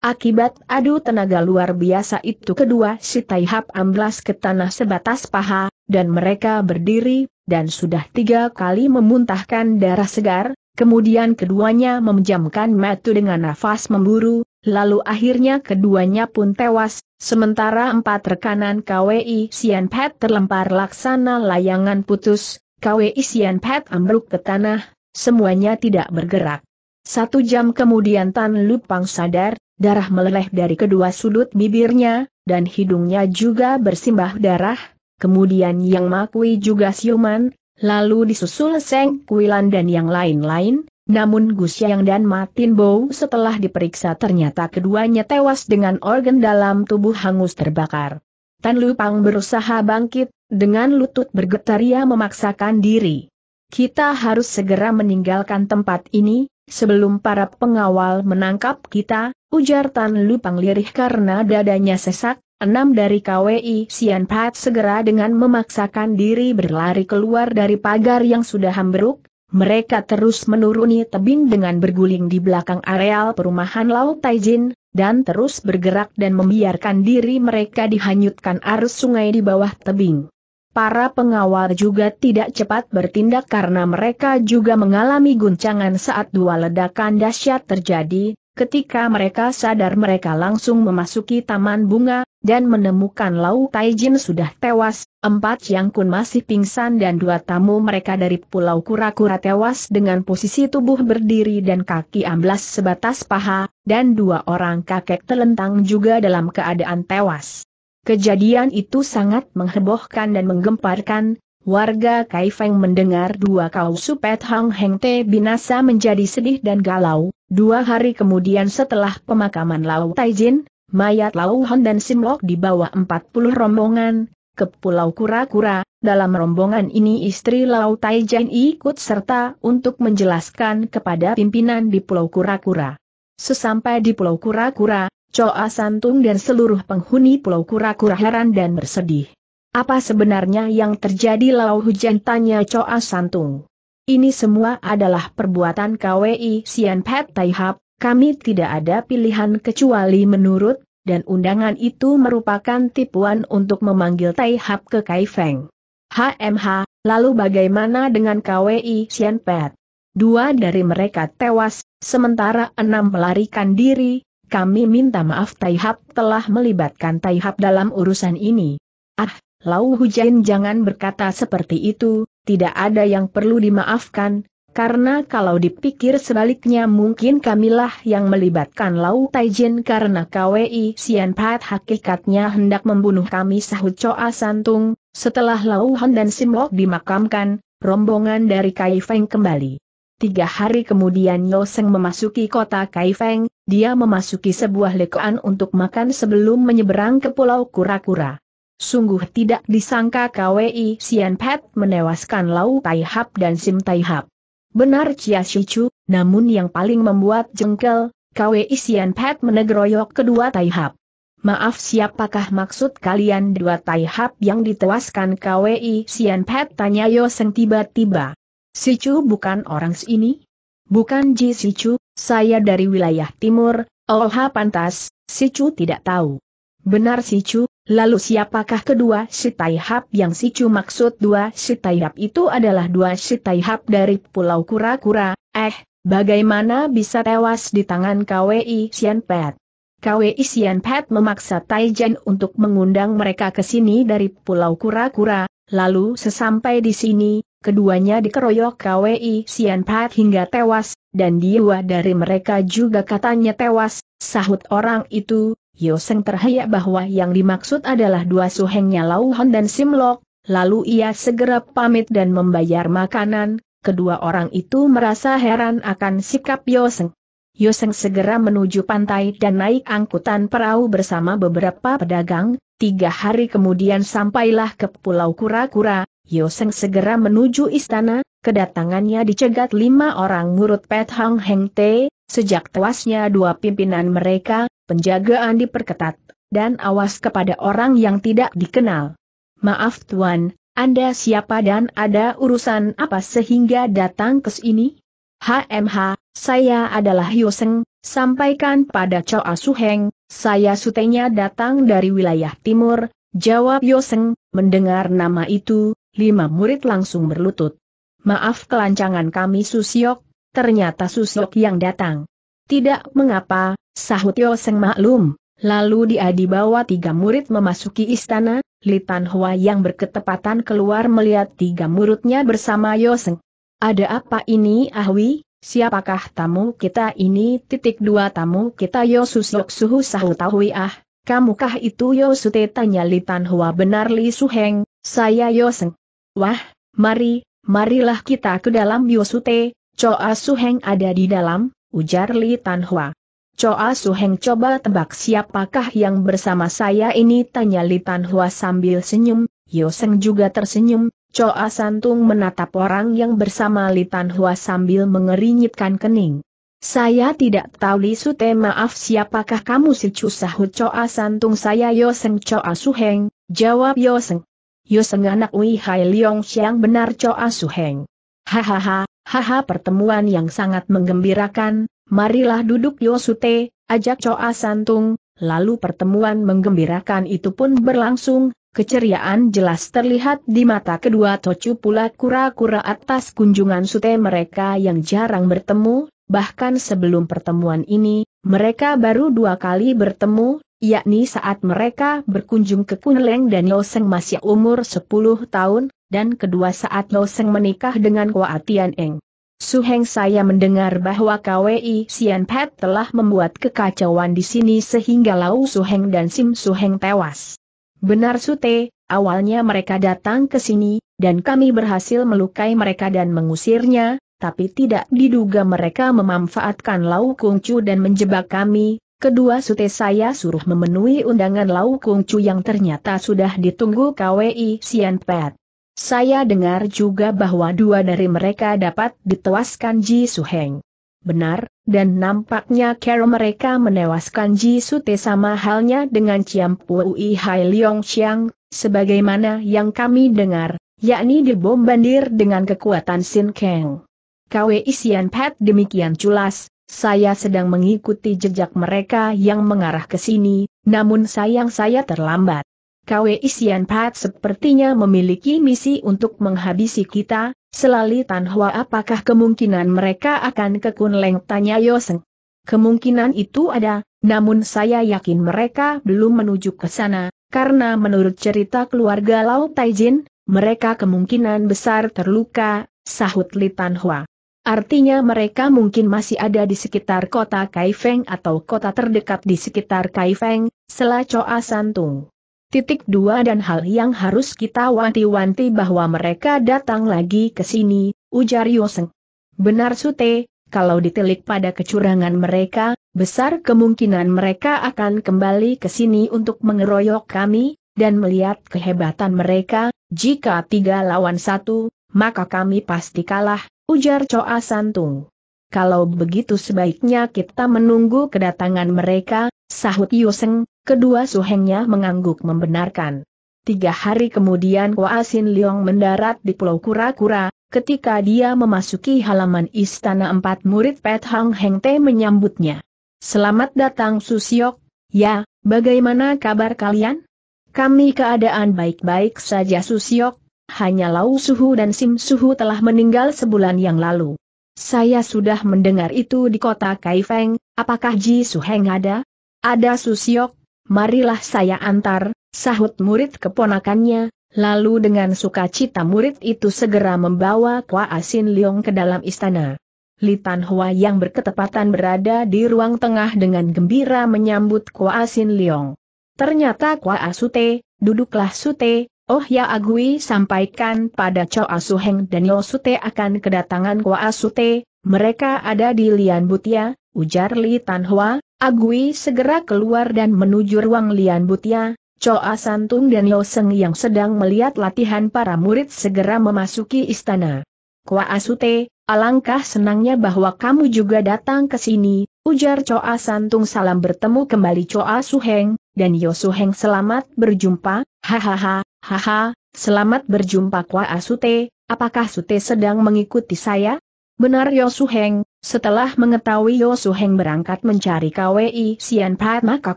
Akibat adu tenaga luar biasa itu kedua si Taihap amblas ke tanah sebatas paha, dan mereka berdiri, dan sudah tiga kali memuntahkan darah segar, Kemudian keduanya memejamkan mata dengan nafas memburu, lalu akhirnya keduanya pun tewas, sementara empat rekanan KWI Sian Pet terlempar laksana layangan putus, KWI Sian Pet ambruk ke tanah, semuanya tidak bergerak. Satu jam kemudian Tan Lupang sadar, darah meleleh dari kedua sudut bibirnya, dan hidungnya juga bersimbah darah, kemudian Yang Makui juga siuman, Lalu disusul Seng Kuilan dan yang lain-lain, namun Yang dan Martin Bow setelah diperiksa ternyata keduanya tewas dengan organ dalam tubuh hangus terbakar. Tan Lupang berusaha bangkit, dengan lutut bergetar ia memaksakan diri. Kita harus segera meninggalkan tempat ini, sebelum para pengawal menangkap kita, ujar Tan Lupang lirih karena dadanya sesak, Enam dari KWI Sian Pat segera dengan memaksakan diri berlari keluar dari pagar yang sudah ambruk, mereka terus menuruni tebing dengan berguling di belakang areal perumahan Laut Taijin, dan terus bergerak dan membiarkan diri mereka dihanyutkan arus sungai di bawah tebing. Para pengawal juga tidak cepat bertindak karena mereka juga mengalami guncangan saat dua ledakan dahsyat terjadi, Ketika mereka sadar mereka langsung memasuki taman bunga, dan menemukan Lau Taijin sudah tewas, empat Yang Kun masih pingsan dan dua tamu mereka dari Pulau Kura-Kura tewas dengan posisi tubuh berdiri dan kaki amblas sebatas paha, dan dua orang kakek telentang juga dalam keadaan tewas. Kejadian itu sangat menghebohkan dan menggemparkan, Warga Kaifeng mendengar dua kau supet Hang Heng Te binasa menjadi sedih dan galau. Dua hari kemudian setelah pemakaman Lau Taijin, mayat Lau Hon dan Simlok dibawa 40 rombongan ke Pulau Kura-Kura. Dalam rombongan ini istri Lau Taijin ikut serta untuk menjelaskan kepada pimpinan di Pulau Kura-Kura. Sesampai di Pulau Kura-Kura, Choa Santung dan seluruh penghuni Pulau Kura-Kura heran dan bersedih. Apa sebenarnya yang terjadi lau hujan tanya Choa Santung. Ini semua adalah perbuatan KWI Sian Pet Tai kami tidak ada pilihan kecuali menurut, dan undangan itu merupakan tipuan untuk memanggil Taihap ke Kaifeng. HMH, lalu bagaimana dengan KWI Sian Pet? Dua dari mereka tewas, sementara enam melarikan diri, kami minta maaf Taihap telah melibatkan Taihap dalam urusan ini. Ah, Lau Hujain jangan berkata seperti itu, tidak ada yang perlu dimaafkan, karena kalau dipikir sebaliknya mungkin kamilah yang melibatkan Lau Taijin karena KWI Sian Pat hakikatnya hendak membunuh kami sahut Choa Santung, setelah Lau Han dan Simok dimakamkan, rombongan dari Kai Feng kembali. Tiga hari kemudian Yoseng memasuki kota Kaifeng, dia memasuki sebuah lekoan untuk makan sebelum menyeberang ke Pulau Kura-Kura. Sungguh tidak disangka KWI Sian Pet menewaskan Lau Tai Hap dan Sim Tai Hap. Benar Chia Shichu, namun yang paling membuat jengkel, KWI Sian Pet menegroyok kedua Tai Hap. Maaf siapakah maksud kalian dua Tai Hap yang ditewaskan KWI Sian Pet tanya Yoseng tiba-tiba. Sichu bukan orang sini? Bukan Ji Sichu, saya dari wilayah timur, Olha pantas, Sichu tidak tahu. Benar Sichu, Lalu siapakah kedua Sitai yang yang Sicu maksud dua Sitai Hap itu adalah dua Sitai Hap dari Pulau Kura-Kura, eh, bagaimana bisa tewas di tangan KWI Sian Pet? KWI Sian Pet memaksa Jen untuk mengundang mereka ke sini dari Pulau Kura-Kura, lalu sesampai di sini, keduanya dikeroyok KWI Sian Pet hingga tewas, dan dua dari mereka juga katanya tewas, sahut orang itu, Yoseng terhayak bahwa yang dimaksud adalah dua suhengnya Lauhan dan Simlok, lalu ia segera pamit dan membayar makanan, kedua orang itu merasa heran akan sikap Yoseng. Yoseng segera menuju pantai dan naik angkutan perahu bersama beberapa pedagang, tiga hari kemudian sampailah ke Pulau Kura-Kura, Yoseng segera menuju istana, kedatangannya dicegat lima orang murid Pet Hang Heng Te, sejak tewasnya dua pimpinan mereka, penjagaan diperketat, dan awas kepada orang yang tidak dikenal. Maaf Tuan, Anda siapa dan ada urusan apa sehingga datang ke sini? HMH, saya adalah Yoseng, sampaikan pada Choa Asuheng, saya sutenya datang dari wilayah timur, jawab Yoseng, mendengar nama itu, lima murid langsung berlutut. Maaf kelancangan kami Susiok, ternyata Susiok yang datang. Tidak mengapa, Sahut Yo Seng maklum, lalu dia dibawa tiga murid memasuki istana, Li Tan Hua yang berketepatan keluar melihat tiga muridnya bersama Yo Seng. Ada apa ini Ahwi, siapakah tamu kita ini? Titik dua tamu kita Yo Susok Suhu Sahut Ahwi Ah, kamukah itu Yo Sute tanya Li Tan Hua benar Li Su Heng, saya Yo Seng. Wah, mari, marilah kita ke dalam Yosute, Choa ah Suheng ada di dalam, ujar Li Tan Hua. Choa Heng coba tebak siapakah yang bersama saya ini tanya Litan Hua sambil senyum, Yoseng juga tersenyum, Choa Santung menatap orang yang bersama Litan Hua sambil mengerinyitkan kening. Saya tidak tahu Li Sute maaf siapakah kamu si Chu sahut Choa Santung saya Yoseng Choa Heng, jawab Yoseng. Yoseng anak Wei Hai Liong Xiang benar Choa Heng. Hahaha, haha pertemuan yang sangat menggembirakan, Marilah duduk Yosute, ajak coa Santung, lalu pertemuan menggembirakan itu pun berlangsung, keceriaan jelas terlihat di mata kedua Tocu pula kura-kura atas kunjungan Sute mereka yang jarang bertemu, bahkan sebelum pertemuan ini, mereka baru dua kali bertemu, yakni saat mereka berkunjung ke Kunleng dan Yoseng masih umur 10 tahun, dan kedua saat Yoseng menikah dengan Kua Tian Eng. Suheng saya mendengar bahwa KWI Sian Pet telah membuat kekacauan di sini sehingga Lau Suheng dan Sim Suheng tewas. Benar Sute, awalnya mereka datang ke sini, dan kami berhasil melukai mereka dan mengusirnya, tapi tidak diduga mereka memanfaatkan Lau Chu dan menjebak kami, Kedua sute saya suruh memenuhi undangan Lau Chu yang ternyata sudah ditunggu KWI Sian Pet. Saya dengar juga bahwa dua dari mereka dapat ditewaskan Ji Su Heng. Benar, dan nampaknya cara mereka menewaskan Ji Su Sute sama halnya dengan Ciam Pui Hai Leong Chiang, sebagaimana yang kami dengar, yakni dibombardir dengan kekuatan Sin Kang. KW Isian Pat demikian culas, saya sedang mengikuti jejak mereka yang mengarah ke sini, namun sayang saya terlambat. KW Isian Pat sepertinya memiliki misi untuk menghabisi kita, selali Hua apakah kemungkinan mereka akan ke Kunleng tanya Yoseng. Kemungkinan itu ada, namun saya yakin mereka belum menuju ke sana, karena menurut cerita keluarga Lau Taijin, mereka kemungkinan besar terluka, sahut Li Tan Hua. Artinya mereka mungkin masih ada di sekitar kota Kaifeng atau kota terdekat di sekitar Kaifeng, Sela Coa Santung. Titik dua dan hal yang harus kita wanti-wanti bahwa mereka datang lagi ke sini, ujar Yoseng. Benar Sute, kalau ditilik pada kecurangan mereka, besar kemungkinan mereka akan kembali ke sini untuk mengeroyok kami, dan melihat kehebatan mereka, jika tiga lawan satu, maka kami pasti kalah, ujar Coa Santung. Kalau begitu sebaiknya kita menunggu kedatangan mereka, sahut Yoseng, Kedua suhengnya mengangguk membenarkan. Tiga hari kemudian Kuasin Leong mendarat di Pulau Kura-Kura, ketika dia memasuki halaman istana empat murid Pet Hang Heng Te menyambutnya. Selamat datang Susiok, ya, bagaimana kabar kalian? Kami keadaan baik-baik saja Susiok, hanya Lau Suhu dan Sim Suhu telah meninggal sebulan yang lalu. Saya sudah mendengar itu di kota Kaifeng, apakah Ji Suheng ada? Ada Susiok, marilah saya antar, sahut murid keponakannya, lalu dengan sukacita murid itu segera membawa Kwa Asin Leong ke dalam istana. Li Tan Hua yang berketepatan berada di ruang tengah dengan gembira menyambut Kwa Asin Leong. Ternyata Kwa Asute, duduklah Sute, Oh ya Agui sampaikan pada Choa Asuheng dan Yosute akan kedatangan Kwa Asute, mereka ada di Lian Butia, ujar Li Tanhua, Agui segera keluar dan menuju ruang Lian Butia, Choa Santung dan Yoseng Seng yang sedang melihat latihan para murid segera memasuki istana. Kwa Asute, alangkah senangnya bahwa kamu juga datang ke sini, ujar Choa Santung salam bertemu kembali Choa Suheng, dan Yo Suheng selamat berjumpa, hahaha, haha, selamat berjumpa Kwa Asute, apakah Sute sedang mengikuti saya? Benar Yo Suheng, setelah mengetahui Yosu Heng berangkat mencari KWI Sian Pat maka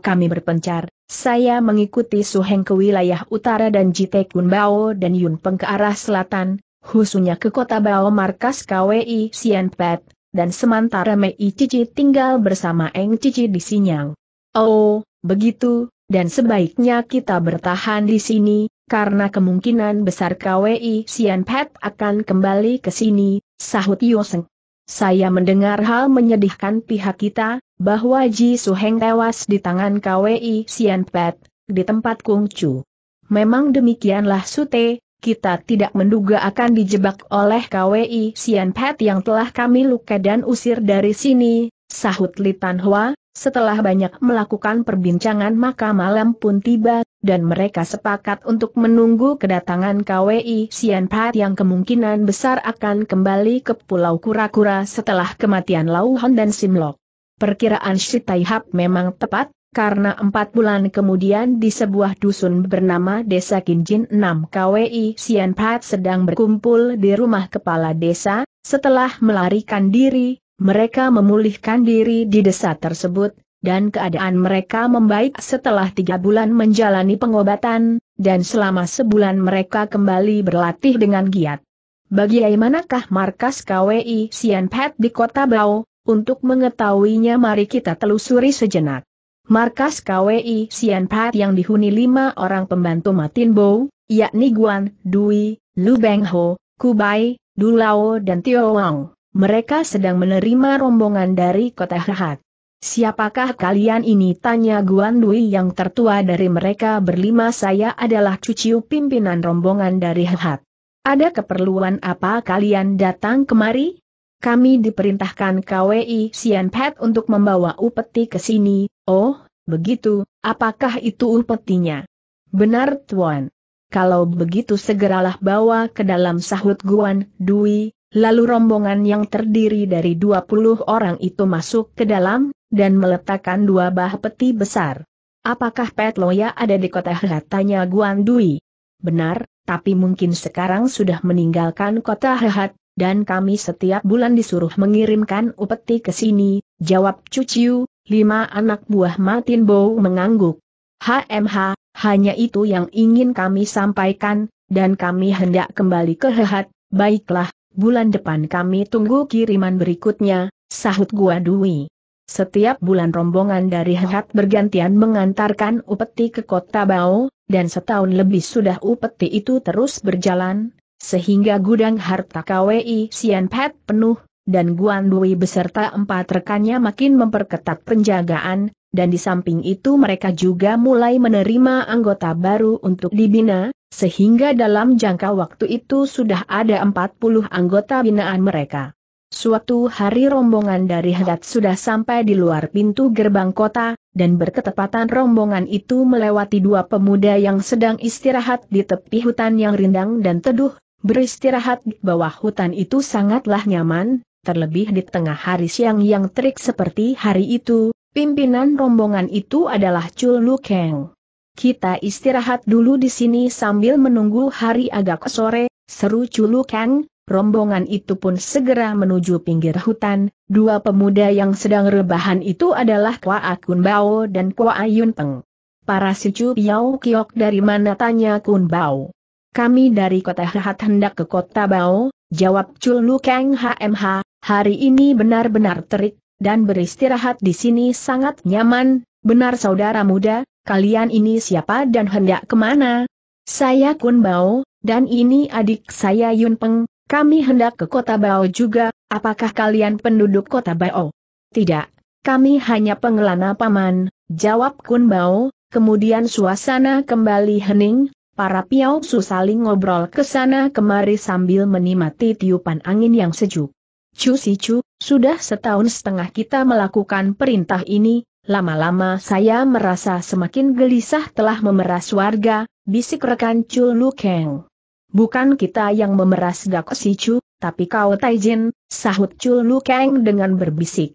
kami berpencar, saya mengikuti Su Heng ke wilayah utara dan Jite Kun Bao dan Yun Peng ke arah selatan, khususnya ke kota Bao markas KWI Sian Pat, dan sementara Mei Cici tinggal bersama Eng Cici di Sinyang. Oh, begitu, dan sebaiknya kita bertahan di sini, karena kemungkinan besar KWI Sian Pat akan kembali ke sini, sahut Yoseng. Saya mendengar hal menyedihkan pihak kita, bahwa Ji Suheng tewas di tangan KWI Sian Pet, di tempat Kung Chu. Memang demikianlah Sute, kita tidak menduga akan dijebak oleh KWI Sian Pet yang telah kami luka dan usir dari sini, sahut Li Hua, setelah banyak melakukan perbincangan maka malam pun tiba, dan mereka sepakat untuk menunggu kedatangan KWI Sian Pat yang kemungkinan besar akan kembali ke Pulau Kura-Kura setelah kematian Lau Hon dan Sim Lok. Perkiraan Tai Hap memang tepat, karena empat bulan kemudian di sebuah dusun bernama Desa Kinjin 6 KWI Sian Pat sedang berkumpul di rumah kepala desa, setelah melarikan diri, mereka memulihkan diri di desa tersebut, dan keadaan mereka membaik setelah tiga bulan menjalani pengobatan, dan selama sebulan mereka kembali berlatih dengan giat. Bagaimanakah markas KWI Sianpet di kota Bau? Untuk mengetahuinya mari kita telusuri sejenak. Markas KWI Sianpet yang dihuni lima orang pembantu Matin Bau, yakni Guan, Dui, Lu Beng Ho, Kubai, Dulao dan Tio Wang mereka sedang menerima rombongan dari kota Hehat. Siapakah kalian ini? Tanya Guan Dui yang tertua dari mereka berlima saya adalah cucu pimpinan rombongan dari Hehat. Ada keperluan apa kalian datang kemari? Kami diperintahkan KWI Sian Pet untuk membawa upeti ke sini, oh, begitu, apakah itu upetinya? Benar Tuan. Kalau begitu segeralah bawa ke dalam sahut Guan Dui, Lalu rombongan yang terdiri dari 20 orang itu masuk ke dalam, dan meletakkan dua bah peti besar. Apakah Petloya ada di kota Hehat? Tanya Guan Dui. Benar, tapi mungkin sekarang sudah meninggalkan kota Hehat, dan kami setiap bulan disuruh mengirimkan upeti ke sini, jawab Cuciu, lima anak buah Martin Bow mengangguk. HMH, hanya itu yang ingin kami sampaikan, dan kami hendak kembali ke Hehat, baiklah, bulan depan kami tunggu kiriman berikutnya, sahut Gua Dwi. Setiap bulan rombongan dari Hehat bergantian mengantarkan upeti ke kota Bao, dan setahun lebih sudah upeti itu terus berjalan, sehingga gudang harta KWI Sian Pet penuh, dan Guan Dui beserta empat rekannya makin memperketat penjagaan, dan di samping itu mereka juga mulai menerima anggota baru untuk dibina, sehingga dalam jangka waktu itu sudah ada 40 anggota binaan mereka. Suatu hari rombongan dari Hadat sudah sampai di luar pintu gerbang kota, dan berketepatan rombongan itu melewati dua pemuda yang sedang istirahat di tepi hutan yang rindang dan teduh, beristirahat di bawah hutan itu sangatlah nyaman, terlebih di tengah hari siang yang terik seperti hari itu, pimpinan rombongan itu adalah Chul Lu Keng kita istirahat dulu di sini sambil menunggu hari agak sore, seru Culu Kang, rombongan itu pun segera menuju pinggir hutan, dua pemuda yang sedang rebahan itu adalah Kwa Akun Bao dan Kwa Ayun Teng. Para Sicu Piao Kiok dari mana tanya Kun Bao? Kami dari kota Hehat hendak ke kota Bao, jawab Chul Kang HMH, hari ini benar-benar terik, dan beristirahat di sini sangat nyaman, benar saudara muda, kalian ini siapa dan hendak kemana? Saya Kun Bao, dan ini adik saya Yun Peng, kami hendak ke kota Bao juga, apakah kalian penduduk kota Bao? Tidak, kami hanya pengelana paman, jawab Kun Bao, kemudian suasana kembali hening, para Su saling ngobrol ke sana kemari sambil menikmati tiupan angin yang sejuk. Cu si cu, sudah setahun setengah kita melakukan perintah ini, Lama-lama saya merasa semakin gelisah telah memeras warga, bisik rekan Chul Lu Kang. Bukan kita yang memeras Gak Sichu, tapi kau Taijin, sahut Chul Lu Kang dengan berbisik.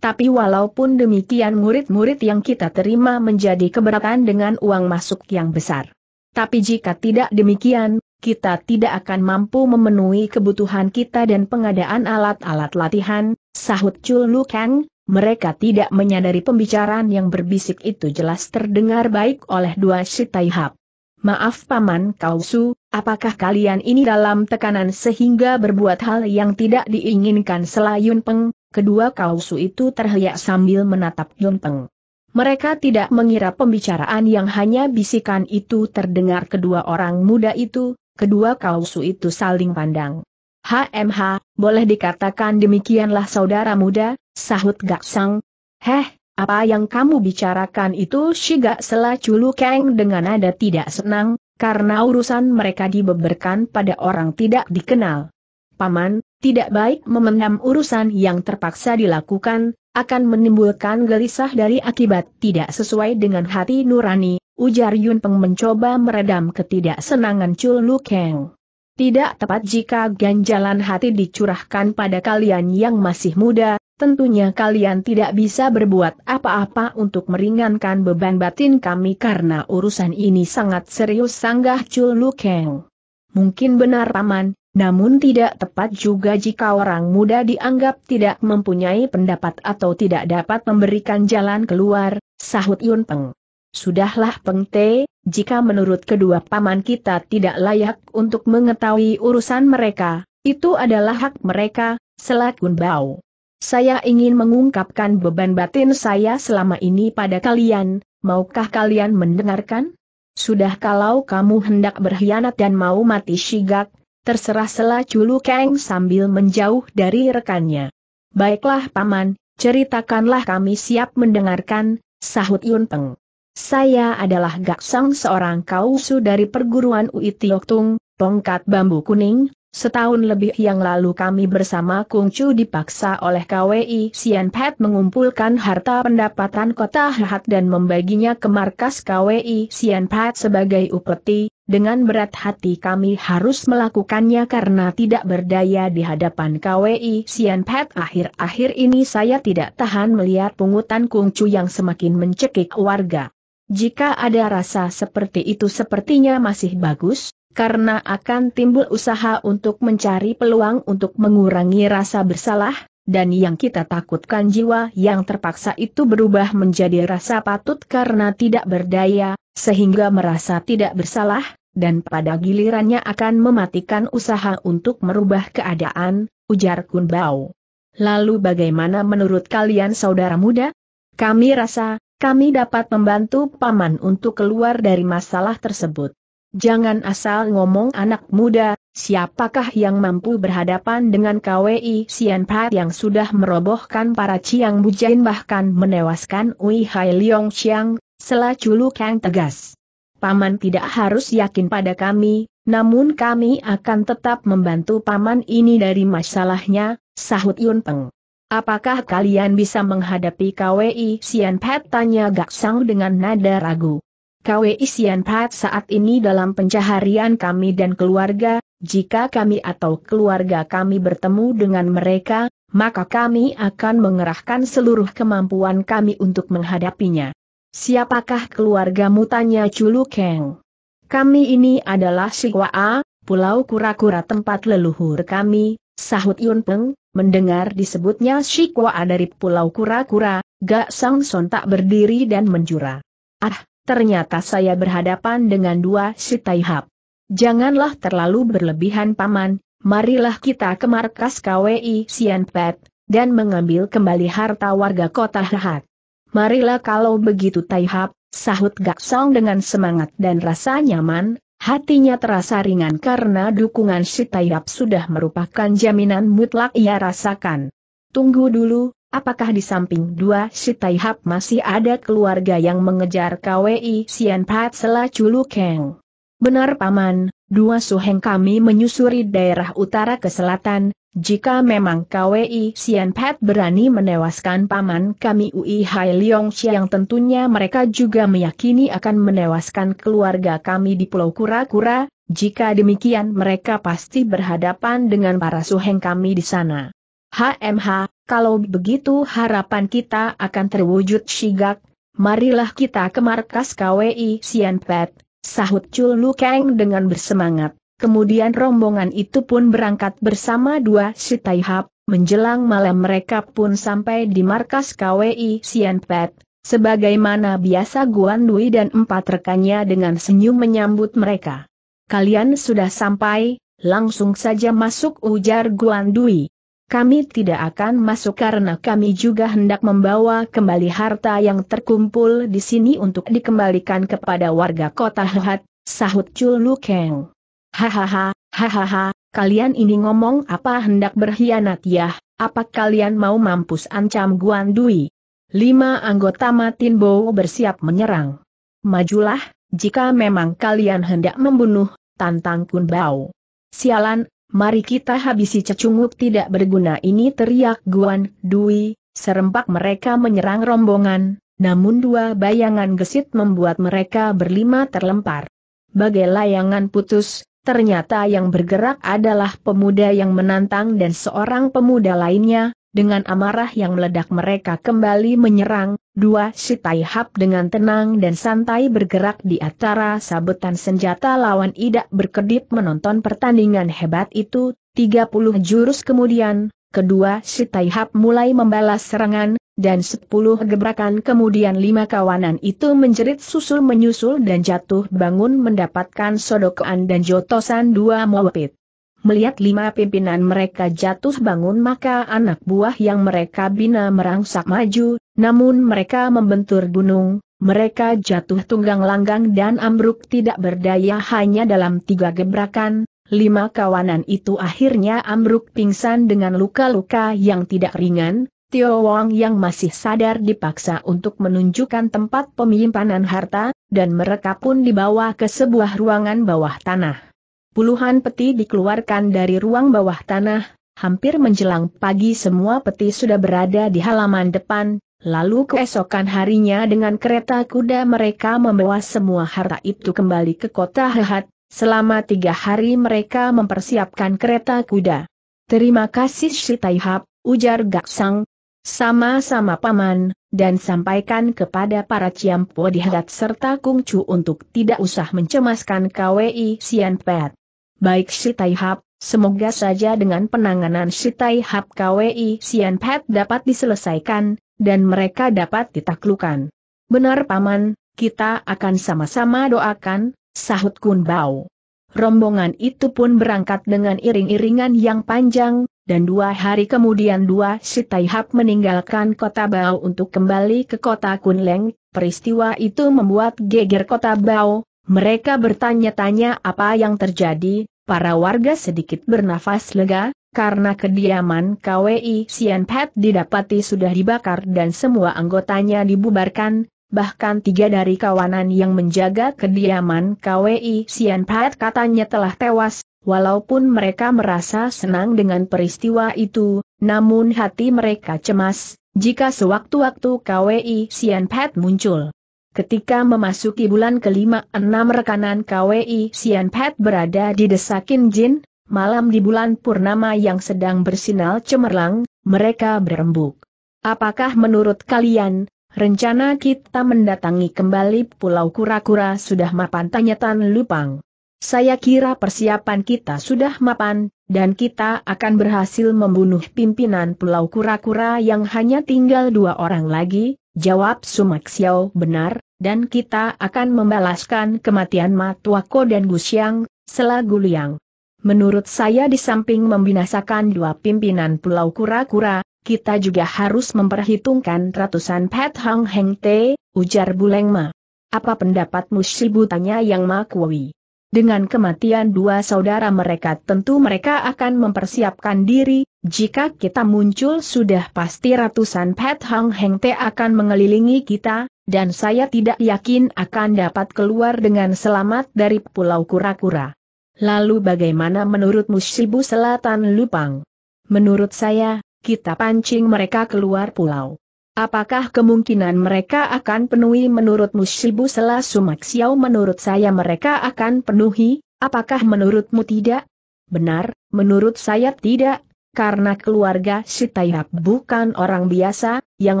Tapi walaupun demikian murid-murid yang kita terima menjadi keberatan dengan uang masuk yang besar. Tapi jika tidak demikian, kita tidak akan mampu memenuhi kebutuhan kita dan pengadaan alat-alat latihan, sahut Chul Lu Kang, mereka tidak menyadari pembicaraan yang berbisik itu jelas terdengar baik oleh dua si hap. Maaf Paman Kausu, apakah kalian ini dalam tekanan sehingga berbuat hal yang tidak diinginkan selayun peng? Kedua Kausu itu terhyak sambil menatap Yun Peng. Mereka tidak mengira pembicaraan yang hanya bisikan itu terdengar kedua orang muda itu, kedua Kausu itu saling pandang. HMH, boleh dikatakan demikianlah saudara muda, Sahut gak sang, Heh, apa yang kamu bicarakan itu gak selah culu Kang dengan nada tidak senang, karena urusan mereka dibeberkan pada orang tidak dikenal. Paman, tidak baik memendam urusan yang terpaksa dilakukan, akan menimbulkan gelisah dari akibat tidak sesuai dengan hati nurani, ujar Yun Peng mencoba meredam ketidaksenangan culu Lu Keng. Tidak tepat jika ganjalan hati dicurahkan pada kalian yang masih muda, tentunya kalian tidak bisa berbuat apa-apa untuk meringankan beban batin kami karena urusan ini sangat serius sanggah Chul Lukeng. Mungkin benar Paman, namun tidak tepat juga jika orang muda dianggap tidak mempunyai pendapat atau tidak dapat memberikan jalan keluar, sahut Yun Peng. Sudahlah Peng Te, jika menurut kedua paman kita tidak layak untuk mengetahui urusan mereka, itu adalah hak mereka, selakun bau. Saya ingin mengungkapkan beban batin saya selama ini pada kalian, maukah kalian mendengarkan? Sudah kalau kamu hendak berkhianat dan mau mati sigak, terserah selah culu Kang sambil menjauh dari rekannya. Baiklah paman, ceritakanlah kami siap mendengarkan, sahut Yun Peng. Saya adalah Gak Sang seorang kausu dari perguruan Ui Tung, tongkat bambu kuning, Setahun lebih yang lalu kami bersama Kung Chu dipaksa oleh KWI Sian Pet mengumpulkan harta pendapatan kota Hahat dan membaginya ke markas KWI Sian Pet sebagai upeti, dengan berat hati kami harus melakukannya karena tidak berdaya di hadapan KWI Sian Pet. Akhir-akhir ini saya tidak tahan melihat pungutan Kung Chu yang semakin mencekik warga. Jika ada rasa seperti itu sepertinya masih bagus, karena akan timbul usaha untuk mencari peluang untuk mengurangi rasa bersalah, dan yang kita takutkan jiwa yang terpaksa itu berubah menjadi rasa patut karena tidak berdaya, sehingga merasa tidak bersalah, dan pada gilirannya akan mematikan usaha untuk merubah keadaan, ujar Kun Bao. Lalu bagaimana menurut kalian saudara muda? Kami rasa, kami dapat membantu Paman untuk keluar dari masalah tersebut. Jangan asal ngomong anak muda, siapakah yang mampu berhadapan dengan KWI Sian Pat yang sudah merobohkan para Chiang Bujain bahkan menewaskan Ui Hai Leong Chiang, Culu Kang tegas. Paman tidak harus yakin pada kami, namun kami akan tetap membantu Paman ini dari masalahnya, sahut Yun Peng. Apakah kalian bisa menghadapi KWI Sian Pat tanya Gak Gaksang dengan nada ragu. KW Isian Pat saat ini dalam pencaharian kami dan keluarga, jika kami atau keluarga kami bertemu dengan mereka, maka kami akan mengerahkan seluruh kemampuan kami untuk menghadapinya. Siapakah keluargamu tanya Chulu Kang. Kami ini adalah A, Pulau Kura-Kura tempat leluhur kami, sahut Yun Peng, mendengar disebutnya A dari Pulau Kura-Kura, Gak Sang Son tak berdiri dan menjura. Ah, ternyata saya berhadapan dengan dua si Taihap. Janganlah terlalu berlebihan paman, marilah kita ke markas KWI Sianpet, dan mengambil kembali harta warga kota Hahat. Marilah kalau begitu Taihap, sahut Gak Gaksong dengan semangat dan rasa nyaman, hatinya terasa ringan karena dukungan si Taihap sudah merupakan jaminan mutlak ia rasakan. Tunggu dulu, Apakah di samping dua si Taihap masih ada keluarga yang mengejar KWI Sian Pat Selaculu Keng? Benar Paman, dua suheng kami menyusuri daerah utara ke selatan, jika memang KWI Sian Pat berani menewaskan Paman kami Ui Hai Leong yang tentunya mereka juga meyakini akan menewaskan keluarga kami di Pulau Kura-Kura, jika demikian mereka pasti berhadapan dengan para suheng kami di sana. HMH, kalau begitu harapan kita akan terwujud Shigak, marilah kita ke markas KWI Sianpet, sahut Chul Lukeng dengan bersemangat. Kemudian rombongan itu pun berangkat bersama dua si Taihap, menjelang malam mereka pun sampai di markas KWI Sianpet. Sebagaimana biasa Guan Dui dan empat rekannya dengan senyum menyambut mereka. Kalian sudah sampai, langsung saja masuk ujar Guan Dui. Kami tidak akan masuk karena kami juga hendak membawa kembali harta yang terkumpul di sini untuk dikembalikan kepada warga kota Hehat, sahut Chul Lukeng. Hahaha, hahaha, kalian ini ngomong apa hendak berkhianat ya? apa kalian mau mampus ancam Guan Dui? Lima anggota Matin Bo bersiap menyerang. Majulah, jika memang kalian hendak membunuh, tantang Kun Bao. Sialan, Mari kita habisi cecunguk tidak berguna ini teriak Guan Dui, serempak mereka menyerang rombongan, namun dua bayangan gesit membuat mereka berlima terlempar. Bagai layangan putus, ternyata yang bergerak adalah pemuda yang menantang dan seorang pemuda lainnya, dengan amarah yang meledak mereka kembali menyerang, dua si Taihap dengan tenang dan santai bergerak di antara sabetan senjata lawan idak berkedip menonton pertandingan hebat itu, 30 jurus kemudian, kedua si Taihap mulai membalas serangan, dan 10 gebrakan kemudian lima kawanan itu menjerit susul menyusul dan jatuh bangun mendapatkan sodokan dan jotosan dua mawapit. Melihat lima pimpinan mereka jatuh bangun maka anak buah yang mereka bina merangsak maju, namun mereka membentur gunung, mereka jatuh tunggang langgang dan ambruk tidak berdaya hanya dalam tiga gebrakan, lima kawanan itu akhirnya ambruk pingsan dengan luka-luka yang tidak ringan, Tio Wong yang masih sadar dipaksa untuk menunjukkan tempat pemimpanan harta, dan mereka pun dibawa ke sebuah ruangan bawah tanah. Puluhan peti dikeluarkan dari ruang bawah tanah, hampir menjelang pagi semua peti sudah berada di halaman depan, lalu keesokan harinya dengan kereta kuda mereka membawa semua harta itu kembali ke kota Hehat, selama tiga hari mereka mempersiapkan kereta kuda. Terima kasih Shitaihap, ujar Gak Sang. Sama-sama paman, dan sampaikan kepada para Ciampo di Hehat serta Kungcu untuk tidak usah mencemaskan KWI Sian Pet. Baik si Taihap, semoga saja dengan penanganan si Taihap KWI Sian Pet dapat diselesaikan, dan mereka dapat ditaklukan. Benar Paman, kita akan sama-sama doakan, sahut Kun Bao. Rombongan itu pun berangkat dengan iring-iringan yang panjang, dan dua hari kemudian dua si Taihap meninggalkan kota Bao untuk kembali ke kota Kunleng. Peristiwa itu membuat geger kota Bao, mereka bertanya-tanya apa yang terjadi, para warga sedikit bernafas lega, karena kediaman KWI Sian Pet didapati sudah dibakar dan semua anggotanya dibubarkan, bahkan tiga dari kawanan yang menjaga kediaman KWI Sian Pet katanya telah tewas, walaupun mereka merasa senang dengan peristiwa itu, namun hati mereka cemas, jika sewaktu-waktu KWI Sian Pet muncul. Ketika memasuki bulan kelima enam rekanan KWI Sian Pet berada di desa Kinjin, malam di bulan purnama yang sedang bersinar cemerlang, mereka berembuk. Apakah menurut kalian, rencana kita mendatangi kembali Pulau Kura-Kura sudah mapan tanya Tan Lupang? Saya kira persiapan kita sudah mapan, dan kita akan berhasil membunuh pimpinan Pulau Kura-Kura yang hanya tinggal dua orang lagi, jawab Sumak Xiao benar, dan kita akan membalaskan kematian Matuako dan Gusiang, selagu Liang. Menurut saya di samping membinasakan dua pimpinan Pulau Kura-Kura, kita juga harus memperhitungkan ratusan Pet Hang Heng Te, ujar Ma. Apa pendapatmu si butanya yang makwawi? Dengan kematian dua saudara mereka tentu mereka akan mempersiapkan diri, jika kita muncul sudah pasti ratusan Pet Hang Heng Te akan mengelilingi kita, dan saya tidak yakin akan dapat keluar dengan selamat dari Pulau Kura-Kura. Lalu bagaimana menurut Musibu Selatan Lupang? Menurut saya, kita pancing mereka keluar pulau. Apakah kemungkinan mereka akan penuhi menurut Shibu Selah Sumak Xiao menurut saya mereka akan penuhi, apakah menurutmu tidak? Benar, menurut saya tidak, karena keluarga Sitayap bukan orang biasa, yang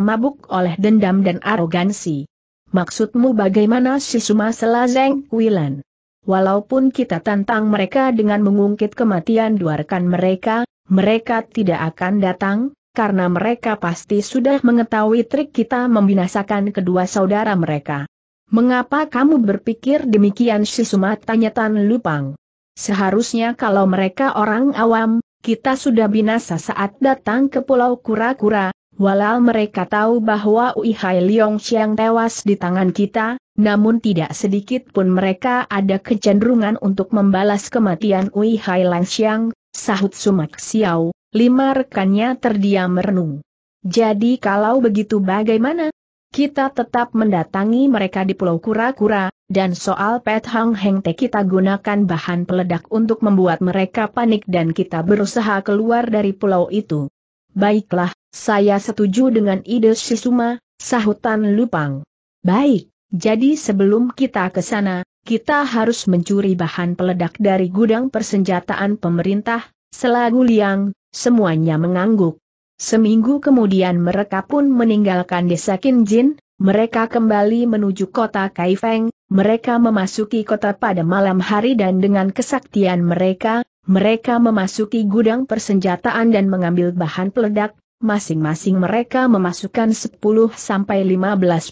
mabuk oleh dendam dan arogansi. Maksudmu bagaimana si Suma Sela Zeng Kuilan? Walaupun kita tantang mereka dengan mengungkit kematian duarkan mereka, mereka tidak akan datang, karena mereka pasti sudah mengetahui trik kita membinasakan kedua saudara mereka. Mengapa kamu berpikir demikian si Sumat tanya Tan Lupang? Seharusnya kalau mereka orang awam, kita sudah binasa saat datang ke Pulau Kura-Kura, Walau mereka tahu bahwa Ui Hai Leong Chiang tewas di tangan kita, namun tidak sedikit pun mereka ada kecenderungan untuk membalas kematian Ui Hai Lang Chiang, sahut Sumat Xiao, Lima rekannya terdiam merenung. Jadi kalau begitu bagaimana? Kita tetap mendatangi mereka di Pulau Kura-Kura, dan soal Pet Hang Heng Te kita gunakan bahan peledak untuk membuat mereka panik dan kita berusaha keluar dari pulau itu. Baiklah, saya setuju dengan ide Sisuma, sahutan Lupang. Baik, jadi sebelum kita ke sana, kita harus mencuri bahan peledak dari gudang persenjataan pemerintah, selagu liang, Semuanya mengangguk. Seminggu kemudian mereka pun meninggalkan desa Kinjin, mereka kembali menuju kota Kaifeng, mereka memasuki kota pada malam hari dan dengan kesaktian mereka, mereka memasuki gudang persenjataan dan mengambil bahan peledak, masing-masing mereka memasukkan 10-15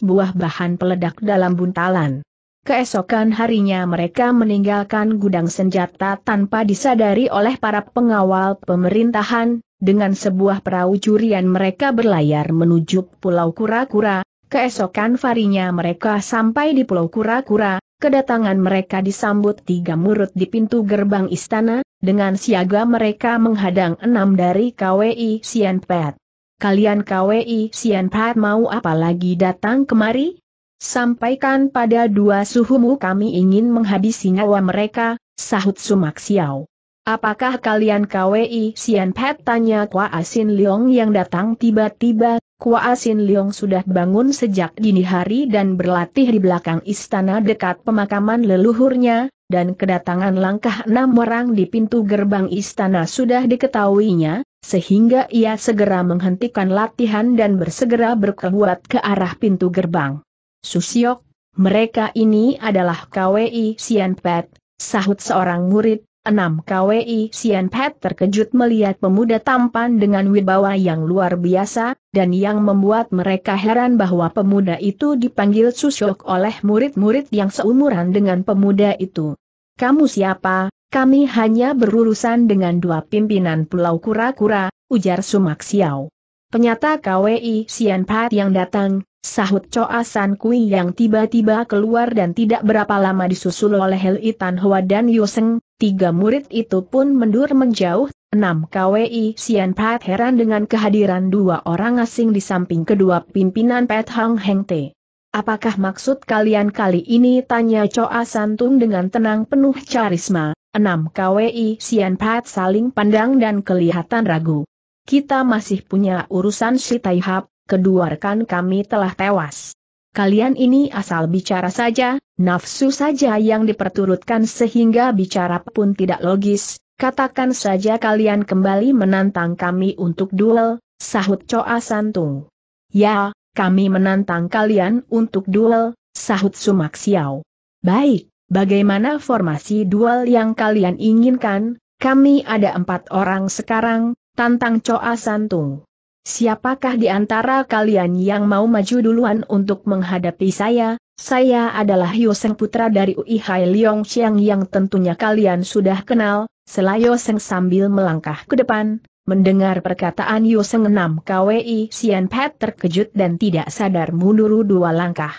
buah bahan peledak dalam buntalan. Keesokan harinya mereka meninggalkan gudang senjata tanpa disadari oleh para pengawal pemerintahan, dengan sebuah perahu curian mereka berlayar menuju Pulau Kura-Kura, keesokan harinya mereka sampai di Pulau Kura-Kura, kedatangan mereka disambut tiga murid di pintu gerbang istana, dengan siaga mereka menghadang enam dari KWI Sian Pat. Kalian KWI Sian Pat mau apa lagi datang kemari? Sampaikan pada dua suhumu kami ingin menghabisi nyawa mereka, sahut Sumak Xiao. Apakah kalian KWI Sian Pet tanya Kwa Asin Leong yang datang tiba-tiba, Kwa Asin Leong sudah bangun sejak dini hari dan berlatih di belakang istana dekat pemakaman leluhurnya, dan kedatangan langkah enam orang di pintu gerbang istana sudah diketahuinya, sehingga ia segera menghentikan latihan dan bersegera berkeluat ke arah pintu gerbang. Susiok, mereka ini adalah KWI Pet, sahut seorang murid, enam KWI Pet terkejut melihat pemuda tampan dengan wibawa yang luar biasa, dan yang membuat mereka heran bahwa pemuda itu dipanggil Susiok oleh murid-murid yang seumuran dengan pemuda itu. Kamu siapa? Kami hanya berurusan dengan dua pimpinan Pulau Kura-Kura, ujar Sumak Xiao. Penyata KWI Pat yang datang, Sahut Choa San Kui yang tiba-tiba keluar dan tidak berapa lama disusul oleh Heli Tan Hwa dan Yoseng, tiga murid itu pun mendur menjauh, enam KWI Sian Pat heran dengan kehadiran dua orang asing di samping kedua pimpinan Pat Hang Heng Te. Apakah maksud kalian kali ini? Tanya Choa Tung dengan tenang penuh charisma. enam KWI Sian Pat saling pandang dan kelihatan ragu. Kita masih punya urusan si Hap kedua rekan kami telah tewas. Kalian ini asal bicara saja, nafsu saja yang diperturutkan sehingga bicara pun tidak logis, katakan saja kalian kembali menantang kami untuk duel, sahut Coa Santung. Ya, kami menantang kalian untuk duel, sahut Sumak Xiao. Baik, bagaimana formasi duel yang kalian inginkan? Kami ada empat orang sekarang, tantang Coa Santung. Siapakah di antara kalian yang mau maju duluan untuk menghadapi saya? Saya adalah Yoseng putra dari Ui Hai Leong Chiang yang tentunya kalian sudah kenal, selayo Yoseng sambil melangkah ke depan, mendengar perkataan Yoseng 6 KWI Sian Pet terkejut dan tidak sadar mundur dua langkah.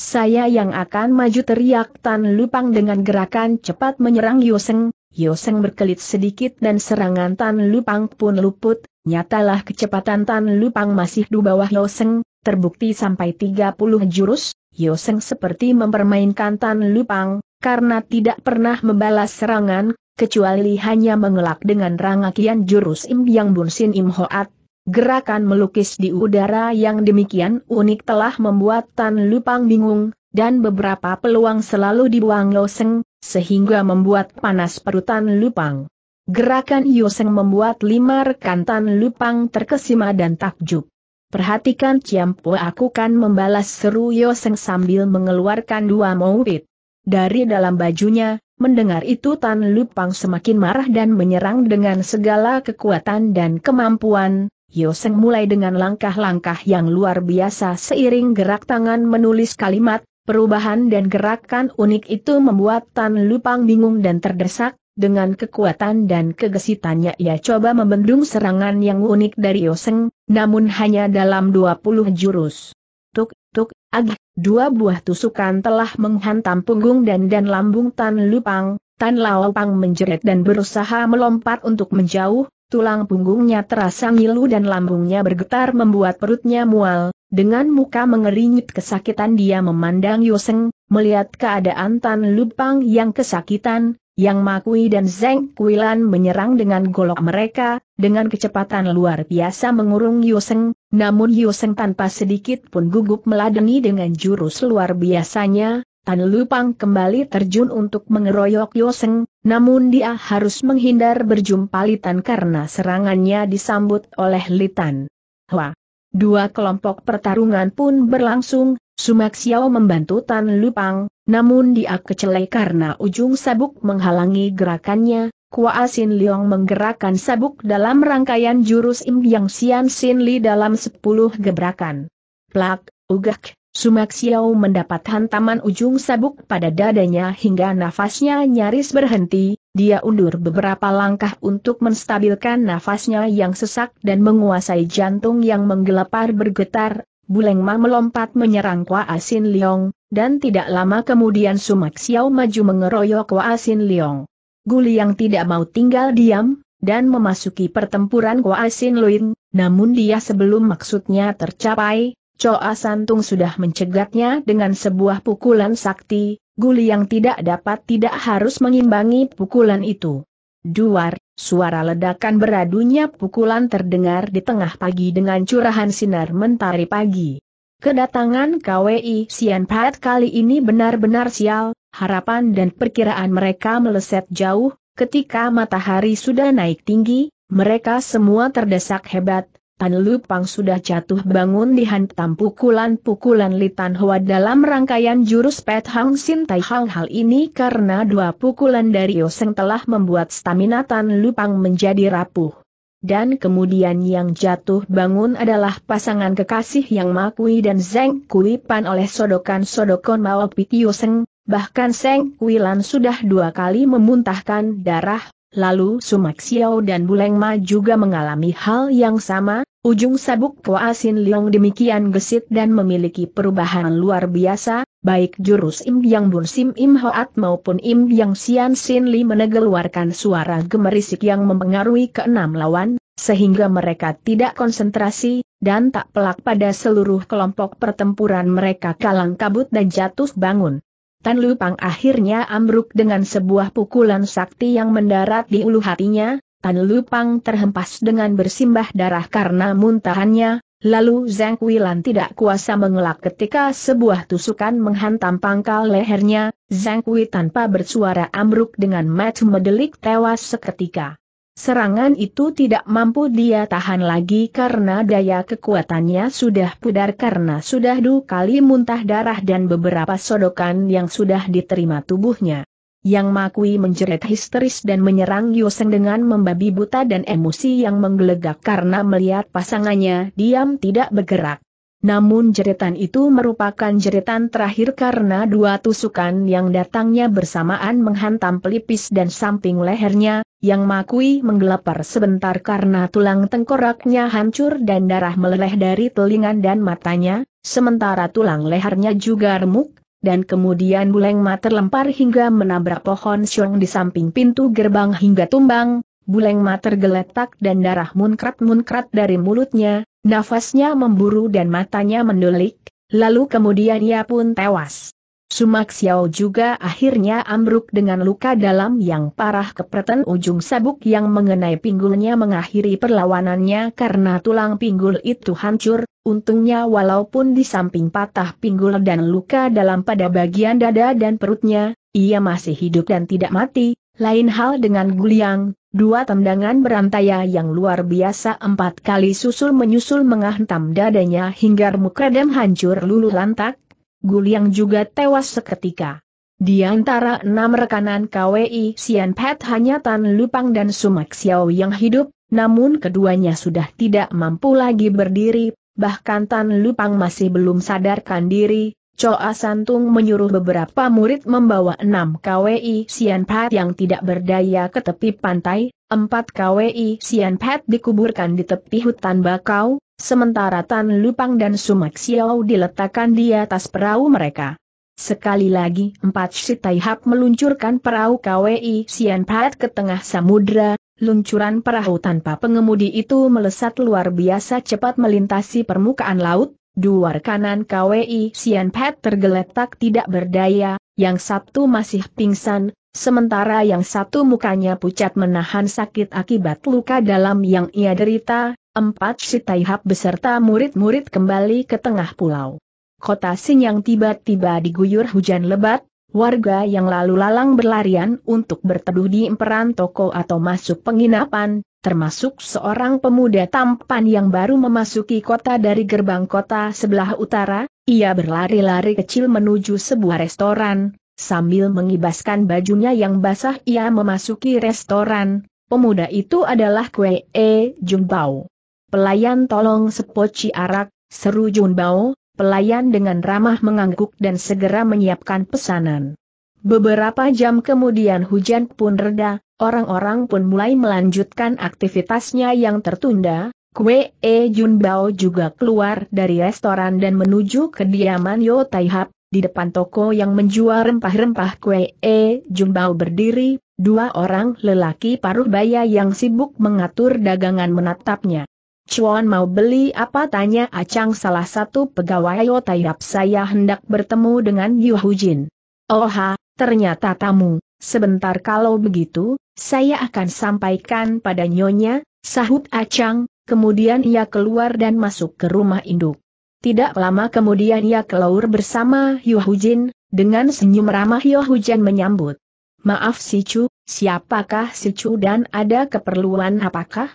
Saya yang akan maju teriak Tan Lupang dengan gerakan cepat menyerang Yoseng, Yoseng berkelit sedikit dan serangan Tan Lupang pun luput, Nyatalah kecepatan Tan Lupang masih di bawah Yoseng, terbukti sampai 30 jurus, Yoseng seperti mempermainkan Tan Lupang, karena tidak pernah membalas serangan, kecuali hanya mengelak dengan rangakian jurus Im Yang Bunsin Im Hoat. Gerakan melukis di udara yang demikian unik telah membuat Tan Lupang bingung, dan beberapa peluang selalu dibuang Yoseng, sehingga membuat panas perutan Lupang. Gerakan Yoseng membuat lima rekan Tan Lupang terkesima dan takjub. Perhatikan Ciampo aku kan membalas seru Yoseng sambil mengeluarkan dua maupit. Dari dalam bajunya, mendengar itu Tan Lupang semakin marah dan menyerang dengan segala kekuatan dan kemampuan. Yoseng mulai dengan langkah-langkah yang luar biasa seiring gerak tangan menulis kalimat, perubahan dan gerakan unik itu membuat Tan Lupang bingung dan terdesak, dengan kekuatan dan kegesitannya ia coba membendung serangan yang unik dari Yoseng, namun hanya dalam 20 jurus. Tuk, tuk, agih, dua buah tusukan telah menghantam punggung dan dan lambung Tan Lupang, Tan Laopang menjerit dan berusaha melompat untuk menjauh, tulang punggungnya terasa ngilu dan lambungnya bergetar membuat perutnya mual, dengan muka mengerinyit kesakitan dia memandang Yoseng, melihat keadaan Tan Lupang yang kesakitan, yang Makui dan Zeng Kuilan menyerang dengan golok mereka, dengan kecepatan luar biasa mengurung Yuseng, namun Yuseng tanpa sedikit pun gugup meladeni dengan jurus luar biasanya, Tan Lupang kembali terjun untuk mengeroyok Yoseng, namun dia harus menghindar berjumpa Litan karena serangannya disambut oleh Litan. Wah! Dua kelompok pertarungan pun berlangsung, Sumak Xiao membantu Tan Lupang, namun dia kecelai karena ujung sabuk menghalangi gerakannya, Kua Sin Leong menggerakkan sabuk dalam rangkaian jurus Im Yang Sian Sin Li dalam sepuluh gebrakan. Plak, ugak, Sumak Xiao mendapat hantaman ujung sabuk pada dadanya hingga nafasnya nyaris berhenti, dia undur beberapa langkah untuk menstabilkan nafasnya yang sesak dan menguasai jantung yang menggelepar bergetar, Buleng Ma melompat menyerang Kua Sin Leong, dan tidak lama kemudian Sumak Xiao maju mengeroyok Waasin Liong. Guli yang tidak mau tinggal diam, dan memasuki pertempuran Waasin Luin, namun dia sebelum maksudnya tercapai, Choa Santung sudah mencegatnya dengan sebuah pukulan sakti, Guli yang tidak dapat tidak harus mengimbangi pukulan itu. Duar, suara ledakan beradunya pukulan terdengar di tengah pagi dengan curahan sinar mentari pagi. Kedatangan KWI Sian Pat kali ini benar-benar sial, harapan dan perkiraan mereka meleset jauh, ketika matahari sudah naik tinggi, mereka semua terdesak hebat, Tan Lupang sudah jatuh bangun dihantam pukulan-pukulan Litan Hua dalam rangkaian jurus Pet Hang Sin Tai Hang hal ini karena dua pukulan dari Yoseng telah membuat stamina Tan Lupang menjadi rapuh dan kemudian yang jatuh bangun adalah pasangan kekasih yang Makui dan Zeng Kui Pan oleh sodokan-sodokon Mao Pitio Seng, bahkan Zeng Kui Lan sudah dua kali memuntahkan darah, lalu Sumak Xiao dan Buleng Ma juga mengalami hal yang sama, Ujung sabuk Sin Leong demikian gesit dan memiliki perubahan luar biasa, baik jurus Im Yang Bun Sim Im Hoat maupun Im Yang Sian Sin Li menegeluarkan suara gemerisik yang mempengaruhi keenam lawan, sehingga mereka tidak konsentrasi, dan tak pelak pada seluruh kelompok pertempuran mereka kalang kabut dan jatuh bangun. Tan Lupang akhirnya ambruk dengan sebuah pukulan sakti yang mendarat di ulu hatinya, Tan Lupang terhempas dengan bersimbah darah karena muntahannya, lalu Zhang Quilan tidak kuasa mengelak ketika sebuah tusukan menghantam pangkal lehernya, Zhang Kui tanpa bersuara ambruk dengan match medelik tewas seketika. Serangan itu tidak mampu dia tahan lagi karena daya kekuatannya sudah pudar karena sudah dua kali muntah darah dan beberapa sodokan yang sudah diterima tubuhnya. Yang Makui menjerit histeris dan menyerang Yoseng dengan membabi buta dan emosi yang menggelegak karena melihat pasangannya diam tidak bergerak. Namun jeritan itu merupakan jeritan terakhir karena dua tusukan yang datangnya bersamaan menghantam pelipis dan samping lehernya, yang Makui menggelapar sebentar karena tulang tengkoraknya hancur dan darah meleleh dari telinga dan matanya, sementara tulang lehernya juga remuk, dan kemudian Bulengma terlempar hingga menabrak pohon siung di samping pintu gerbang hingga tumbang, Bulengma tergeletak dan darah munkrat-munkrat dari mulutnya, nafasnya memburu dan matanya mendelik, lalu kemudian ia pun tewas. Sumak Xiao juga akhirnya ambruk dengan luka dalam yang parah kepretan ujung sabuk yang mengenai pinggulnya mengakhiri perlawanannya karena tulang pinggul itu hancur, untungnya walaupun di samping patah pinggul dan luka dalam pada bagian dada dan perutnya, ia masih hidup dan tidak mati, lain hal dengan Guliang, dua tendangan berantaya yang luar biasa empat kali susul menyusul menghantam dadanya hingga mukredem hancur luluh lantak, Guliang juga tewas seketika. Di antara enam rekanan KWI Sian Pet hanya Tan Lupang dan Sumak Xiao yang hidup, namun keduanya sudah tidak mampu lagi berdiri, bahkan Tan Lupang masih belum sadarkan diri, Choa Santung menyuruh beberapa murid membawa enam KWI Sian Pat yang tidak berdaya ke tepi pantai, empat KWI Sian Pat dikuburkan di tepi hutan bakau, sementara Tan Lupang dan Sumak Xiao diletakkan di atas perahu mereka. Sekali lagi empat Sitaihap meluncurkan perahu KWI Sian Pat ke tengah samudra, luncuran perahu tanpa pengemudi itu melesat luar biasa cepat melintasi permukaan laut, Duar kanan KWI Sian Pet tergeletak tidak berdaya, yang satu masih pingsan, sementara yang satu mukanya pucat menahan sakit akibat luka dalam yang ia derita, empat si Taihap beserta murid-murid kembali ke tengah pulau. Kota yang tiba-tiba diguyur hujan lebat, warga yang lalu lalang berlarian untuk berteduh di emperan toko atau masuk penginapan, termasuk seorang pemuda tampan yang baru memasuki kota dari gerbang kota sebelah utara, ia berlari-lari kecil menuju sebuah restoran, sambil mengibaskan bajunya yang basah ia memasuki restoran, pemuda itu adalah Kwe E Junbao. Pelayan tolong sepoci arak, seru Junbao, pelayan dengan ramah mengangguk dan segera menyiapkan pesanan. Beberapa jam kemudian hujan pun reda, orang-orang pun mulai melanjutkan aktivitasnya yang tertunda, Kwe E Junbao juga keluar dari restoran dan menuju kediaman Yo Hap, di depan toko yang menjual rempah-rempah Kwe E Junbao berdiri, dua orang lelaki paruh baya yang sibuk mengatur dagangan menatapnya. Chuan mau beli apa tanya Acang salah satu pegawai Yo Hap saya hendak bertemu dengan Yu Hujin. Oh ha, ternyata tamu, sebentar kalau begitu, saya akan sampaikan pada Nyonya, sahut Acang, kemudian ia keluar dan masuk ke rumah induk. Tidak lama kemudian ia keluar bersama Yohujin dengan senyum ramah Yohujin menyambut. Maaf si Chu. siapakah si Chu dan ada keperluan apakah?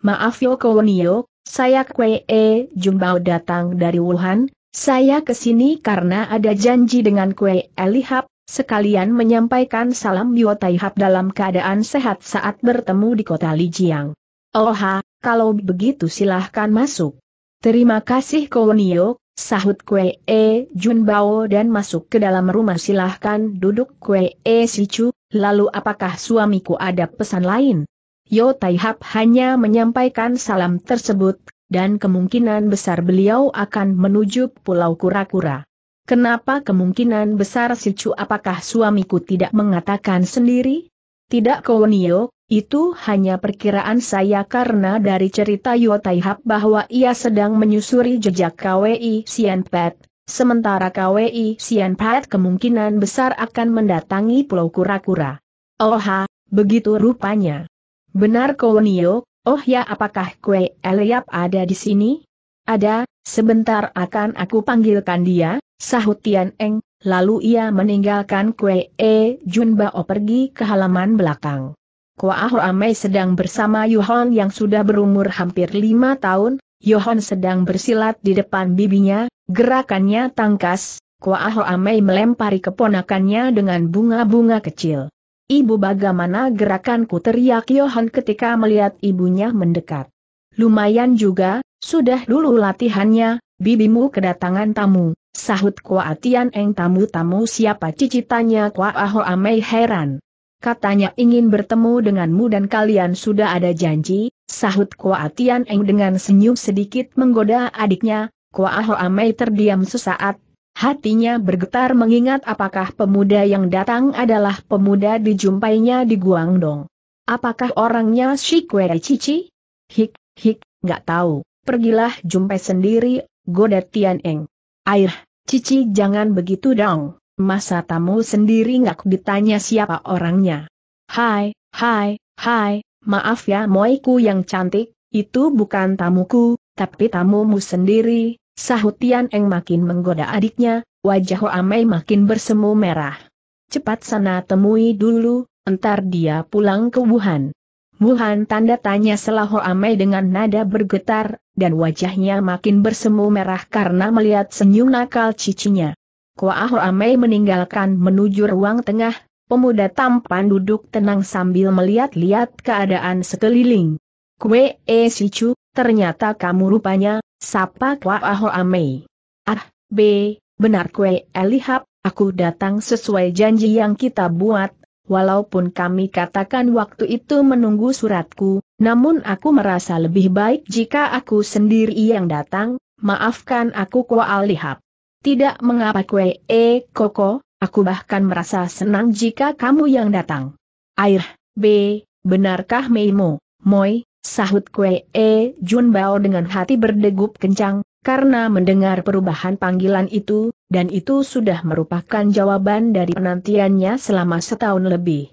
Maaf Yoko Nio, saya Kwee Jumbao datang dari Wuhan, saya kesini karena ada janji dengan Kwee Lihap, sekalian menyampaikan salam Yotaihap dalam keadaan sehat saat bertemu di kota Lijiang. Oha, kalau begitu silahkan masuk. Terima kasih Kowonio, sahut Kwee E Junbao dan masuk ke dalam rumah silahkan duduk Kwee E Sichu, lalu apakah suamiku ada pesan lain? Yo Taihap hanya menyampaikan salam tersebut, dan kemungkinan besar beliau akan menuju Pulau Kura-Kura. Kenapa kemungkinan besar si Chu apakah suamiku tidak mengatakan sendiri? Tidak Kowonio, itu hanya perkiraan saya karena dari cerita Yotaihap bahwa ia sedang menyusuri jejak KWI Sianpet, sementara KWI Sianpet kemungkinan besar akan mendatangi Pulau Kura-Kura. Oha, oh begitu rupanya. Benar Kowonio, oh ya apakah kue Eliap ada di sini? Ada, sebentar akan aku panggilkan dia, Sahut Tian Eng, lalu ia meninggalkan Kue E Jun Bao pergi ke halaman belakang. Kua Hoamei sedang bersama Yuhon yang sudah berumur hampir lima tahun, Yuhon sedang bersilat di depan bibinya, gerakannya tangkas, Kua Hoamei melempari keponakannya dengan bunga-bunga kecil. Ibu bagaimana gerakanku teriak Yohan ketika melihat ibunya mendekat. Lumayan juga, sudah dulu latihannya, bibimu kedatangan tamu. Sahut kuatian Eng tamu-tamu siapa cicitanya Kua Aho Amei heran. Katanya ingin bertemu denganmu dan kalian sudah ada janji, sahut kuatian Eng dengan senyum sedikit menggoda adiknya, Kua Aho Amei terdiam sesaat, hatinya bergetar mengingat apakah pemuda yang datang adalah pemuda dijumpainya di Guangdong. Apakah orangnya si kue Cici? Hik, hik, gak tahu, pergilah jumpai sendiri, goda Tian Eng. Air, Cici jangan begitu dong, masa tamu sendiri nggak ditanya siapa orangnya. Hai, hai, hai, maaf ya moiku yang cantik, itu bukan tamuku, tapi tamumu sendiri, sahutian Eng makin menggoda adiknya, wajah Amei makin bersemu merah. Cepat sana temui dulu, entar dia pulang ke Wuhan. Wuhan tanda tanya selah Amei dengan nada bergetar, dan wajahnya makin bersemu merah karena melihat senyum nakal cicinya. Kuah Amei meninggalkan menuju ruang tengah, pemuda tampan duduk tenang sambil melihat-lihat keadaan sekeliling. Kue e eh, sicu, ternyata kamu rupanya, sapa Kuah Amei. Ah, B, benar kue elihap, eh, aku datang sesuai janji yang kita buat, walaupun kami katakan waktu itu menunggu suratku, namun aku merasa lebih baik jika aku sendiri yang datang, maafkan aku Kuala Alihap. Tidak mengapa kue, eh, koko, aku bahkan merasa senang jika kamu yang datang. Air, B, benarkah Meimo, Moi, sahut kue, eh, Junbao dengan hati berdegup kencang, karena mendengar perubahan panggilan itu, dan itu sudah merupakan jawaban dari penantiannya selama setahun lebih.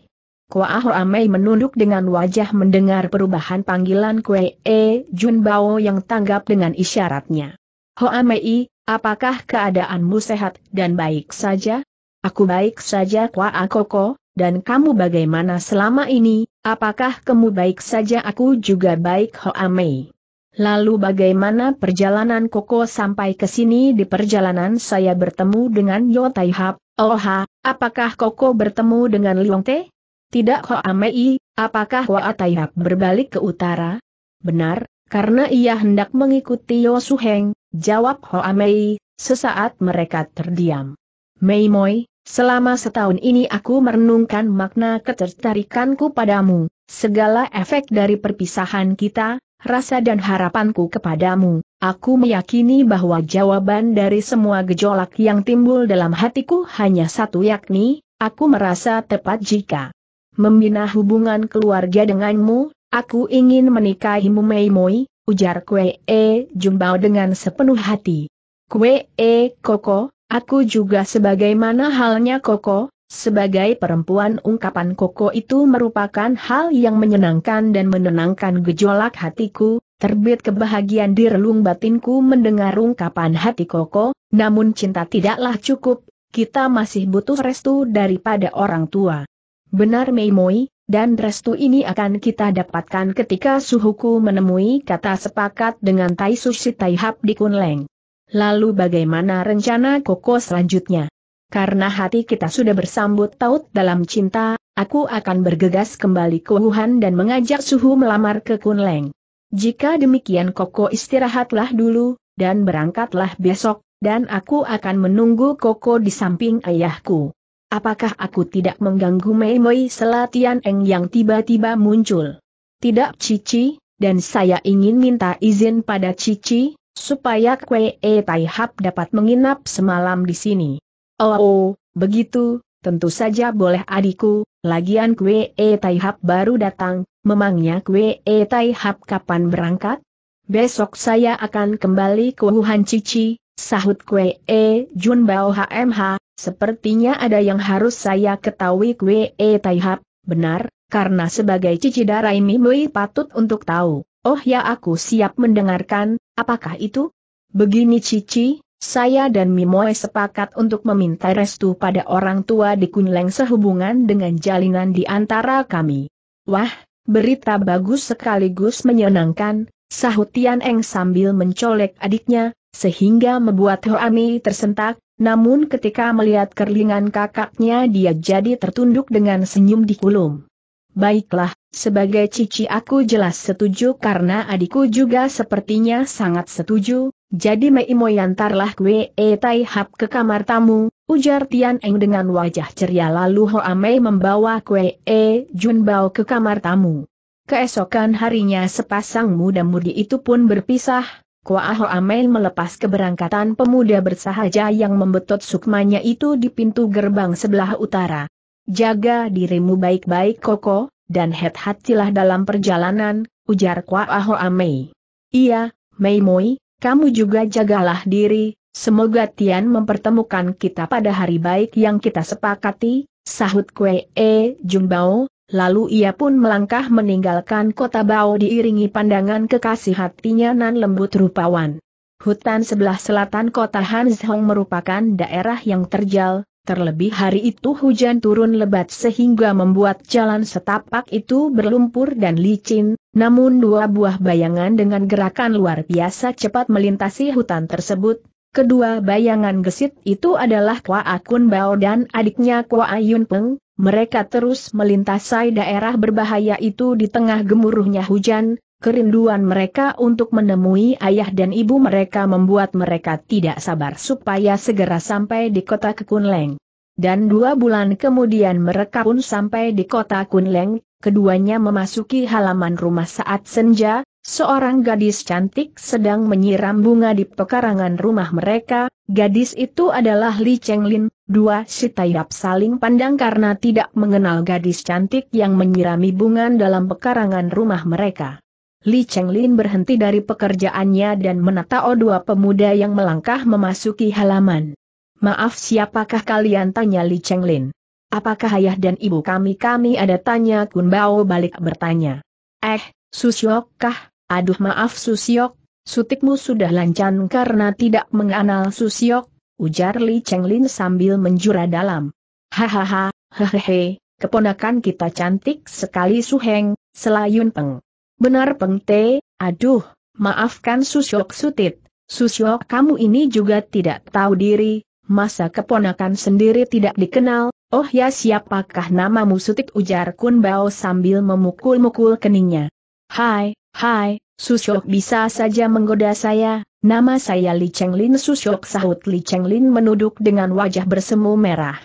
Kuah Amei menunduk dengan wajah mendengar perubahan panggilan Kue E Jun Bao yang tanggap dengan isyaratnya. Ho Amei, apakah keadaanmu sehat dan baik saja? Aku baik saja Kua Akoko, dan kamu bagaimana selama ini, apakah kamu baik saja aku juga baik Ho Amei? Lalu bagaimana perjalanan Koko sampai ke sini di perjalanan saya bertemu dengan Yotai Hap, Oha, apakah Koko bertemu dengan Liong Teh? Tidak Amei. apakah Tayak berbalik ke utara? Benar, karena ia hendak mengikuti Heng, jawab Mei, sesaat mereka terdiam. Mei Moi, selama setahun ini aku merenungkan makna ketertarikanku padamu, segala efek dari perpisahan kita, rasa dan harapanku kepadamu, aku meyakini bahwa jawaban dari semua gejolak yang timbul dalam hatiku hanya satu yakni, aku merasa tepat jika membina hubungan keluarga denganmu, aku ingin menikahimu Mei Moi, ujar Kue E Jumbao dengan sepenuh hati. Kue E Koko, aku juga sebagaimana halnya Koko, sebagai perempuan ungkapan Koko itu merupakan hal yang menyenangkan dan menenangkan gejolak hatiku, terbit kebahagiaan di relung batinku mendengar ungkapan hati Koko, namun cinta tidaklah cukup, kita masih butuh restu daripada orang tua. Benar Mei Moi, dan restu ini akan kita dapatkan ketika suhuku menemui kata sepakat dengan Tai Sushi Taihap di Kunleng. Lalu bagaimana rencana Koko selanjutnya? Karena hati kita sudah bersambut taut dalam cinta, aku akan bergegas kembali ke Wuhan dan mengajak Suhu melamar ke Kunleng. Jika demikian Koko istirahatlah dulu, dan berangkatlah besok, dan aku akan menunggu Koko di samping ayahku. Apakah aku tidak mengganggu Mei Mei Selatian Eng yang tiba-tiba muncul? Tidak Cici, dan saya ingin minta izin pada Cici, supaya Kwe E Tai Hap dapat menginap semalam di sini. Oh, oh, begitu, tentu saja boleh adikku, lagian Kwe E Tai Hap baru datang, memangnya Kwe E Tai Hap kapan berangkat? Besok saya akan kembali ke Wuhan Cici, Sahut Kwe E Jun Bao HMH, sepertinya ada yang harus saya ketahui Kwe E Taihap, benar, karena sebagai cici darai Mimui patut untuk tahu. Oh ya aku siap mendengarkan, apakah itu? Begini Cici, saya dan Mimoe sepakat untuk meminta restu pada orang tua di Kunleng sehubungan dengan jalinan di antara kami. Wah, berita bagus sekaligus menyenangkan, sahut Tian Eng sambil mencolek adiknya, sehingga membuat Hoami tersentak, namun ketika melihat kerlingan kakaknya dia jadi tertunduk dengan senyum di kulum. Baiklah, sebagai cici aku jelas setuju karena adikku juga sepertinya sangat setuju, jadi Meimo Moyantarlah kue e tai hap ke kamar tamu, ujar Tian Eng dengan wajah ceria lalu Hoamei membawa kue e Junbao ke kamar tamu. Keesokan harinya sepasang muda-mudi itu pun berpisah, Kuaho Amel melepas keberangkatan pemuda bersahaja yang membetot sukmanya itu di pintu gerbang sebelah utara. Jaga dirimu baik-baik Koko, dan het hatilah dalam perjalanan, ujar Kuaho Amel. Iya, Mei Moi, kamu juga jagalah diri, semoga Tian mempertemukan kita pada hari baik yang kita sepakati, sahut Kue E Jumbao, Lalu ia pun melangkah meninggalkan kota Bao diiringi pandangan kekasih hatinya nan lembut rupawan. Hutan sebelah selatan kota Hanzhong merupakan daerah yang terjal, terlebih hari itu hujan turun lebat sehingga membuat jalan setapak itu berlumpur dan licin, namun dua buah bayangan dengan gerakan luar biasa cepat melintasi hutan tersebut, Kedua bayangan gesit itu adalah Kwa Akun Bao dan adiknya Kwa Ayun Peng, mereka terus melintasai daerah berbahaya itu di tengah gemuruhnya hujan, kerinduan mereka untuk menemui ayah dan ibu mereka membuat mereka tidak sabar supaya segera sampai di kota Kekunleng. Dan dua bulan kemudian mereka pun sampai di kota Kunleng, keduanya memasuki halaman rumah saat senja, Seorang gadis cantik sedang menyiram bunga di pekarangan rumah mereka, gadis itu adalah Li Chenglin, dua si Taiyap saling pandang karena tidak mengenal gadis cantik yang menyirami bunga dalam pekarangan rumah mereka. Li Chenglin berhenti dari pekerjaannya dan menata o dua pemuda yang melangkah memasuki halaman. Maaf siapakah kalian tanya Li Chenglin. Apakah ayah dan ibu kami kami ada tanya Kun Bao balik bertanya. Eh, Susyok kah? Aduh maaf Susiok, sutikmu sudah lancan karena tidak mengenal Susiok, ujar Li Chenglin sambil menjura dalam. Hahaha, hehehe, keponakan kita cantik sekali Suheng, selayun peng. Benar peng te, aduh, maafkan Susiok Sutit, Susiok kamu ini juga tidak tahu diri, masa keponakan sendiri tidak dikenal, oh ya siapakah namamu Sutik? ujar Kun Bao sambil memukul-mukul keningnya. Hai, Hai, Susyok bisa saja menggoda saya, nama saya Li Chenglin Susyok sahut Li Chenglin menuduk dengan wajah bersemu merah.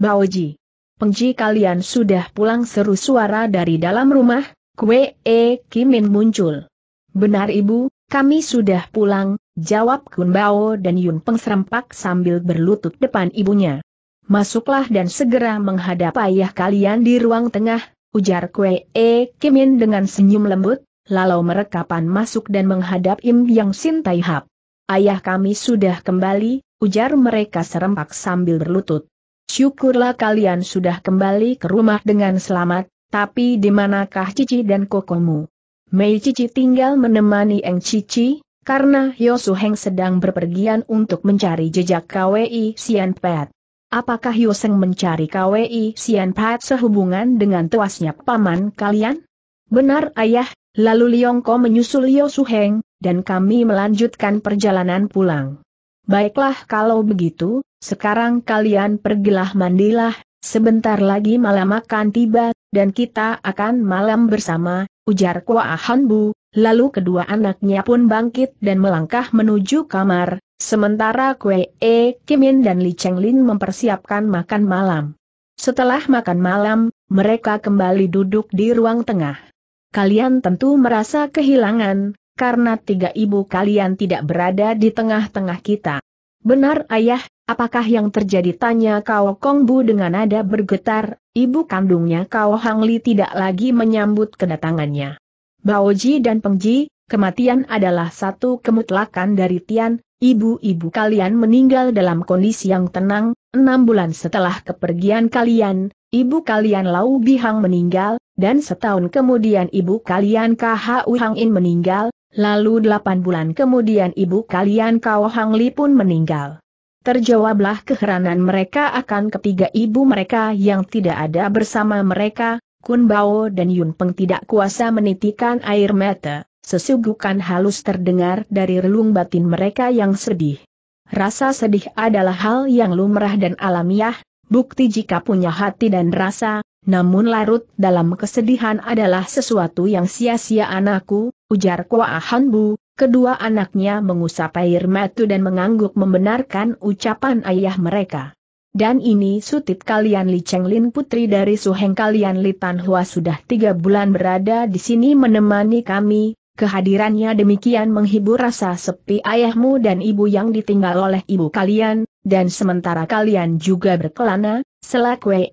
Baoji. Pengji kalian sudah pulang seru suara dari dalam rumah, Kue E Kimin muncul. Benar ibu, kami sudah pulang, jawab Kun Bao dan Yun Peng serempak sambil berlutut depan ibunya. Masuklah dan segera menghadap ayah kalian di ruang tengah, ujar Kue E Kimin dengan senyum lembut, lalu merekapan masuk dan menghadap Im Yang Sin Tai Hap. Ayah kami sudah kembali, ujar mereka serempak sambil berlutut. Syukurlah kalian sudah kembali ke rumah dengan selamat, tapi di manakah Cici dan Kokomu? Mei Cici tinggal menemani Eng Cici, karena Yosu Heng sedang berpergian untuk mencari jejak KWI Sian Pet. Apakah Yoseng mencari KWI Sian Pat sehubungan dengan tuasnya paman kalian? Benar ayah, Lalu Liongko menyusul Liu Suheng, dan kami melanjutkan perjalanan pulang. Baiklah kalau begitu, sekarang kalian pergilah mandilah, sebentar lagi malam akan tiba, dan kita akan malam bersama, ujar Kua Bu, lalu kedua anaknya pun bangkit dan melangkah menuju kamar, sementara Kue E Kimin dan Li Chenglin mempersiapkan makan malam. Setelah makan malam, mereka kembali duduk di ruang tengah kalian tentu merasa kehilangan, karena tiga ibu kalian tidak berada di tengah-tengah kita. Benar ayah, apakah yang terjadi tanya Kao Kong Bu dengan nada bergetar, ibu kandungnya Kao Hang Li tidak lagi menyambut kedatangannya. Bao Ji dan Peng Ji, kematian adalah satu kemutlakan dari Tian, ibu-ibu kalian meninggal dalam kondisi yang tenang, enam bulan setelah kepergian kalian, ibu kalian Lau Bihang meninggal, dan setahun kemudian ibu kalian KHU Hang In meninggal, lalu delapan bulan kemudian ibu kalian Kao Hang Li pun meninggal. Terjawablah keheranan mereka akan ketiga ibu mereka yang tidak ada bersama mereka, Kun Bao dan Yun Peng tidak kuasa menitikan air mata, sesugukan halus terdengar dari relung batin mereka yang sedih. Rasa sedih adalah hal yang lumrah dan alamiah, bukti jika punya hati dan rasa, namun larut dalam kesedihan adalah sesuatu yang sia-sia anakku, ujar Kwa Hanbu, kedua anaknya mengusap air mata dan mengangguk membenarkan ucapan ayah mereka. Dan ini sutit kalian Li Chenglin putri dari Suheng kalian Li Tanhua sudah tiga bulan berada di sini menemani kami, kehadirannya demikian menghibur rasa sepi ayahmu dan ibu yang ditinggal oleh ibu kalian, dan sementara kalian juga berkelana, selak Wei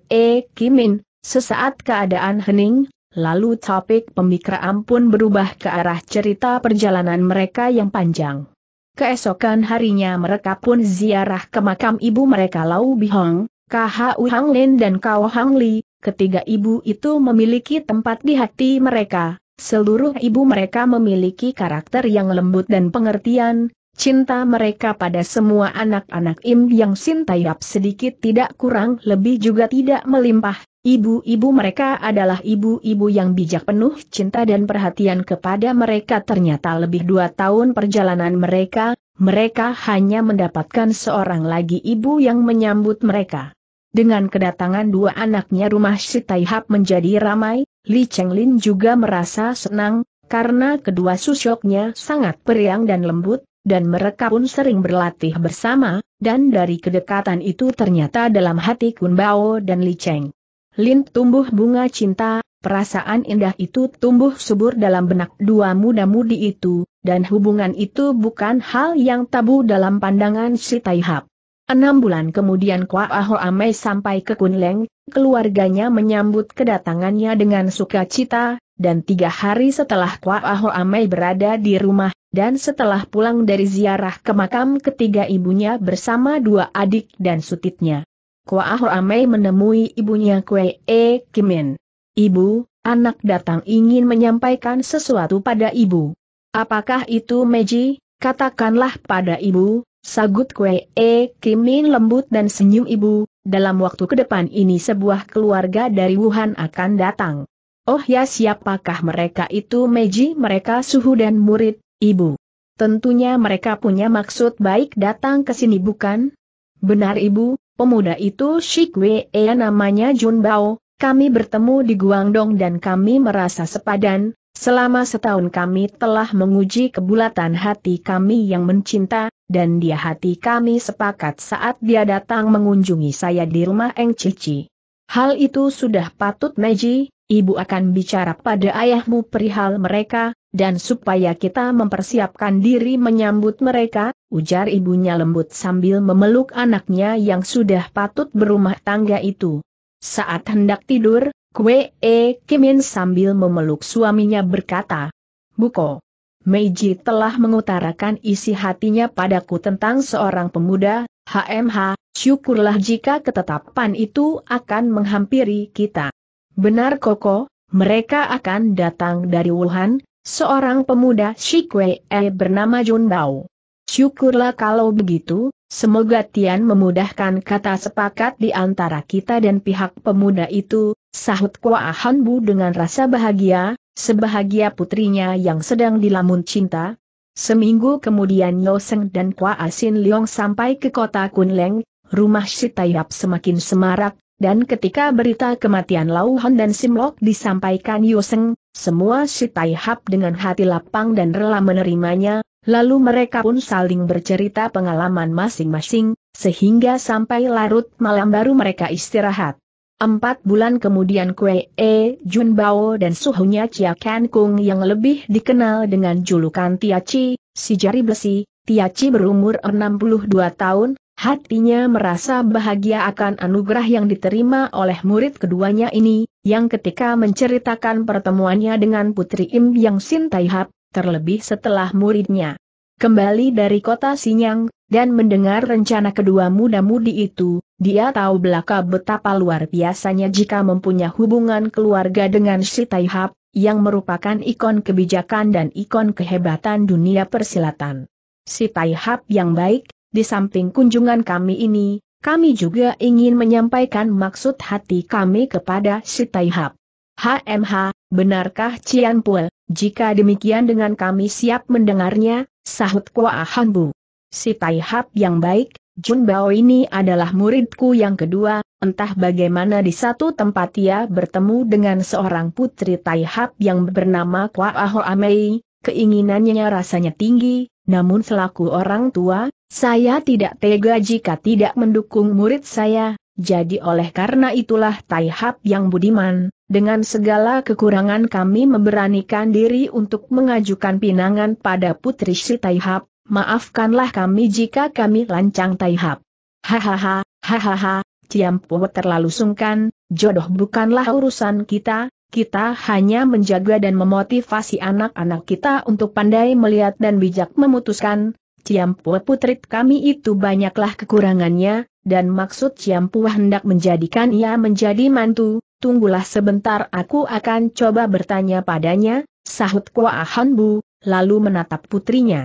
Kimin, Sesaat keadaan hening, lalu topik pemikiran pun berubah ke arah cerita perjalanan mereka yang panjang. Keesokan harinya mereka pun ziarah ke makam ibu mereka Lau Bihong, KHU Hang Lin dan Kao Hang Li, ketiga ibu itu memiliki tempat di hati mereka, seluruh ibu mereka memiliki karakter yang lembut dan pengertian, Cinta mereka pada semua anak-anak Im yang Sintayap sedikit tidak kurang lebih juga tidak melimpah, ibu-ibu mereka adalah ibu-ibu yang bijak penuh cinta dan perhatian kepada mereka ternyata lebih dua tahun perjalanan mereka, mereka hanya mendapatkan seorang lagi ibu yang menyambut mereka. Dengan kedatangan dua anaknya rumah Sintayap menjadi ramai, Li Chenglin juga merasa senang, karena kedua susyoknya sangat periang dan lembut, dan mereka pun sering berlatih bersama, dan dari kedekatan itu ternyata dalam hati Kun Bao dan Li Cheng. Lin tumbuh bunga cinta, perasaan indah itu tumbuh subur dalam benak dua muda-mudi itu, dan hubungan itu bukan hal yang tabu dalam pandangan si Taihap. Enam bulan kemudian Kwa Ahoa Amei sampai ke Kunleng, keluarganya menyambut kedatangannya dengan sukacita, dan tiga hari setelah Kwa Aho Amei berada di rumah, dan setelah pulang dari ziarah ke makam ketiga ibunya bersama dua adik dan sutitnya. Kwa Aho Amei menemui ibunya Kwe E Kimin. Ibu, anak datang ingin menyampaikan sesuatu pada ibu. Apakah itu Meji? Katakanlah pada ibu, Sagut Kwe E eh, Kimin lembut dan senyum ibu, dalam waktu ke depan ini sebuah keluarga dari Wuhan akan datang. Oh ya siapakah mereka itu Meiji mereka suhu dan murid, ibu. Tentunya mereka punya maksud baik datang ke sini bukan? Benar ibu, pemuda itu Shik Wee eh, namanya Jun Bao, kami bertemu di Guangdong dan kami merasa sepadan, Selama setahun kami telah menguji kebulatan hati kami yang mencinta, dan dia hati kami sepakat saat dia datang mengunjungi saya di rumah Eng Cici. Hal itu sudah patut Meji, ibu akan bicara pada ayahmu perihal mereka, dan supaya kita mempersiapkan diri menyambut mereka, ujar ibunya lembut sambil memeluk anaknya yang sudah patut berumah tangga itu. Saat hendak tidur, Kue E Kimin sambil memeluk suaminya berkata, Buko, Meiji telah mengutarakan isi hatinya padaku tentang seorang pemuda, HMH, syukurlah jika ketetapan itu akan menghampiri kita. Benar Koko, mereka akan datang dari Wuhan, seorang pemuda Shikwe E bernama Jun Bao. Syukurlah kalau begitu, semoga Tian memudahkan kata sepakat di antara kita dan pihak pemuda itu, Sahut Koa Hanbu dengan rasa bahagia, sebahagia putrinya yang sedang dilamun cinta. Seminggu kemudian Yoseng dan kuah Asin Leong sampai ke kota Kunleng, rumah si Taihap semakin semarak, dan ketika berita kematian lau han dan Simlok disampaikan Yoseng, semua si Taihap dengan hati lapang dan rela menerimanya, lalu mereka pun saling bercerita pengalaman masing-masing, sehingga sampai larut malam baru mereka istirahat. Empat bulan kemudian Kue E Jun Bao dan suhunya Chia Kan Kung yang lebih dikenal dengan julukan Tia Chi, si jari besi, Tia Chi berumur 62 tahun, hatinya merasa bahagia akan anugerah yang diterima oleh murid keduanya ini, yang ketika menceritakan pertemuannya dengan Putri Im Yang Sin Tai Hap, terlebih setelah muridnya kembali dari kota Sinyang, dan mendengar rencana kedua muda-mudi itu, dia tahu belaka betapa luar biasanya jika mempunyai hubungan keluarga dengan si Taihap, yang merupakan ikon kebijakan dan ikon kehebatan dunia persilatan. Si Taihap yang baik, di samping kunjungan kami ini, kami juga ingin menyampaikan maksud hati kami kepada si Taihap. HMH, benarkah Cian Pul, jika demikian dengan kami siap mendengarnya, sahut Kua Hanbu. Si Taihap yang baik, Jun Bao ini adalah muridku yang kedua, entah bagaimana di satu tempat ia bertemu dengan seorang putri Taihap yang bernama Kwa Aho Amei, keinginannya rasanya tinggi, namun selaku orang tua, saya tidak tega jika tidak mendukung murid saya, jadi oleh karena itulah Taihap yang budiman, dengan segala kekurangan kami memberanikan diri untuk mengajukan pinangan pada putri si Taihap maafkanlah kami jika kami lancang taihap. Hahaha, hahaha, Ciampu terlalu sungkan, jodoh bukanlah urusan kita, kita hanya menjaga dan memotivasi anak-anak kita untuk pandai melihat dan bijak memutuskan, Ciampu putri kami itu banyaklah kekurangannya, dan maksud Ciampu hendak menjadikan ia menjadi mantu, tunggulah sebentar aku akan coba bertanya padanya, sahut Kua Ahanbu, lalu menatap putrinya.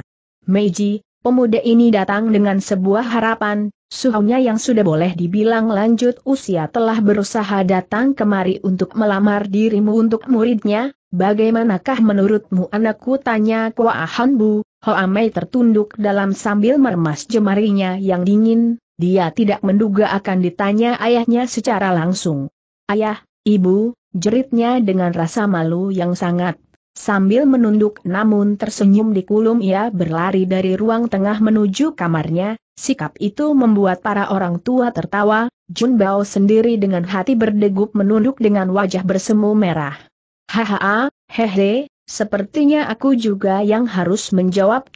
Meiji, pemuda ini datang dengan sebuah harapan, suhunya yang sudah boleh dibilang lanjut usia telah berusaha datang kemari untuk melamar dirimu untuk muridnya, bagaimanakah menurutmu anakku tanya Kua Hanbu, Hoamei tertunduk dalam sambil meremas jemarinya yang dingin, dia tidak menduga akan ditanya ayahnya secara langsung. Ayah, ibu, jeritnya dengan rasa malu yang sangat Sambil menunduk namun tersenyum di kulum ia berlari dari ruang tengah menuju kamarnya, sikap itu membuat para orang tua tertawa, Jun Bao sendiri dengan hati berdegup menunduk dengan wajah bersemu merah. Hahaha, hehe, sepertinya aku juga yang harus menjawab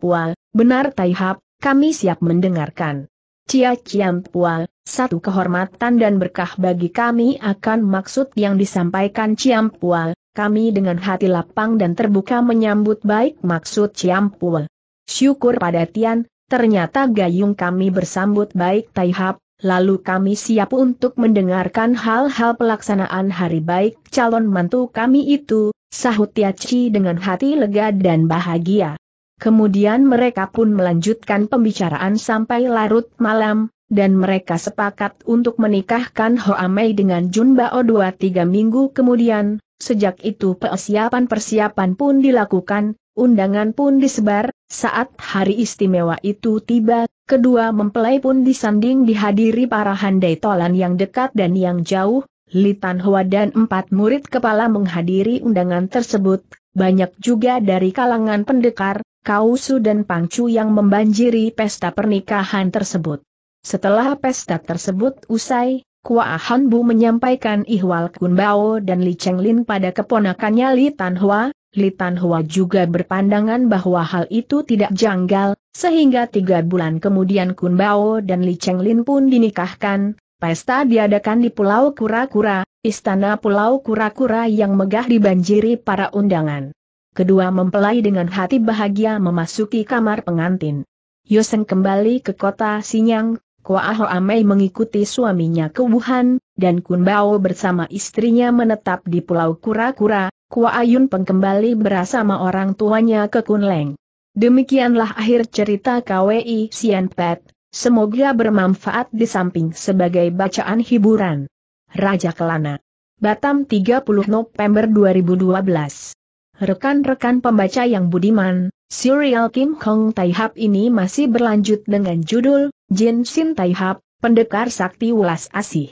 Pua, benar Taihap, kami siap mendengarkan. Cia Pua, satu kehormatan dan berkah bagi kami akan maksud yang disampaikan Pua, kami dengan hati lapang dan terbuka menyambut baik maksud Ciampul. Syukur pada Tian, ternyata gayung kami bersambut baik Taihap, lalu kami siap untuk mendengarkan hal-hal pelaksanaan hari baik calon mantu kami itu, sahut Tiaci dengan hati lega dan bahagia. Kemudian mereka pun melanjutkan pembicaraan sampai larut malam, dan mereka sepakat untuk menikahkan Hoamei dengan Jun Bao dua tiga minggu kemudian, Sejak itu persiapan-persiapan pun dilakukan, undangan pun disebar, saat hari istimewa itu tiba, kedua mempelai pun disanding dihadiri para handai tolan yang dekat dan yang jauh, Litan Hua dan empat murid kepala menghadiri undangan tersebut, banyak juga dari kalangan pendekar, Kausu dan Pangcu yang membanjiri pesta pernikahan tersebut. Setelah pesta tersebut usai, Kua Han Bu menyampaikan ihwal Kun Bao dan Li Cheng Lin pada keponakannya Li Tan Hua, Li Tan Hua juga berpandangan bahwa hal itu tidak janggal, sehingga tiga bulan kemudian Kun Bao dan Li Cheng Lin pun dinikahkan, pesta diadakan di Pulau Kura-Kura, istana Pulau Kura-Kura yang megah dibanjiri para undangan. Kedua mempelai dengan hati bahagia memasuki kamar pengantin. Yoseng kembali ke kota Sinyang, Kua Ho Amei mengikuti suaminya ke Wuhan, dan Kun Bao bersama istrinya menetap di Pulau Kura-Kura, Kua Ayun Peng kembali bersama orang tuanya ke Kunleng. Demikianlah akhir cerita KWI Sian Pet, semoga bermanfaat di samping sebagai bacaan hiburan. Raja Kelana. Batam 30 November 2012. Rekan-rekan pembaca yang budiman, serial Kim Kong Taihap ini masih berlanjut dengan judul Jin Sin pendekar sakti welas asih.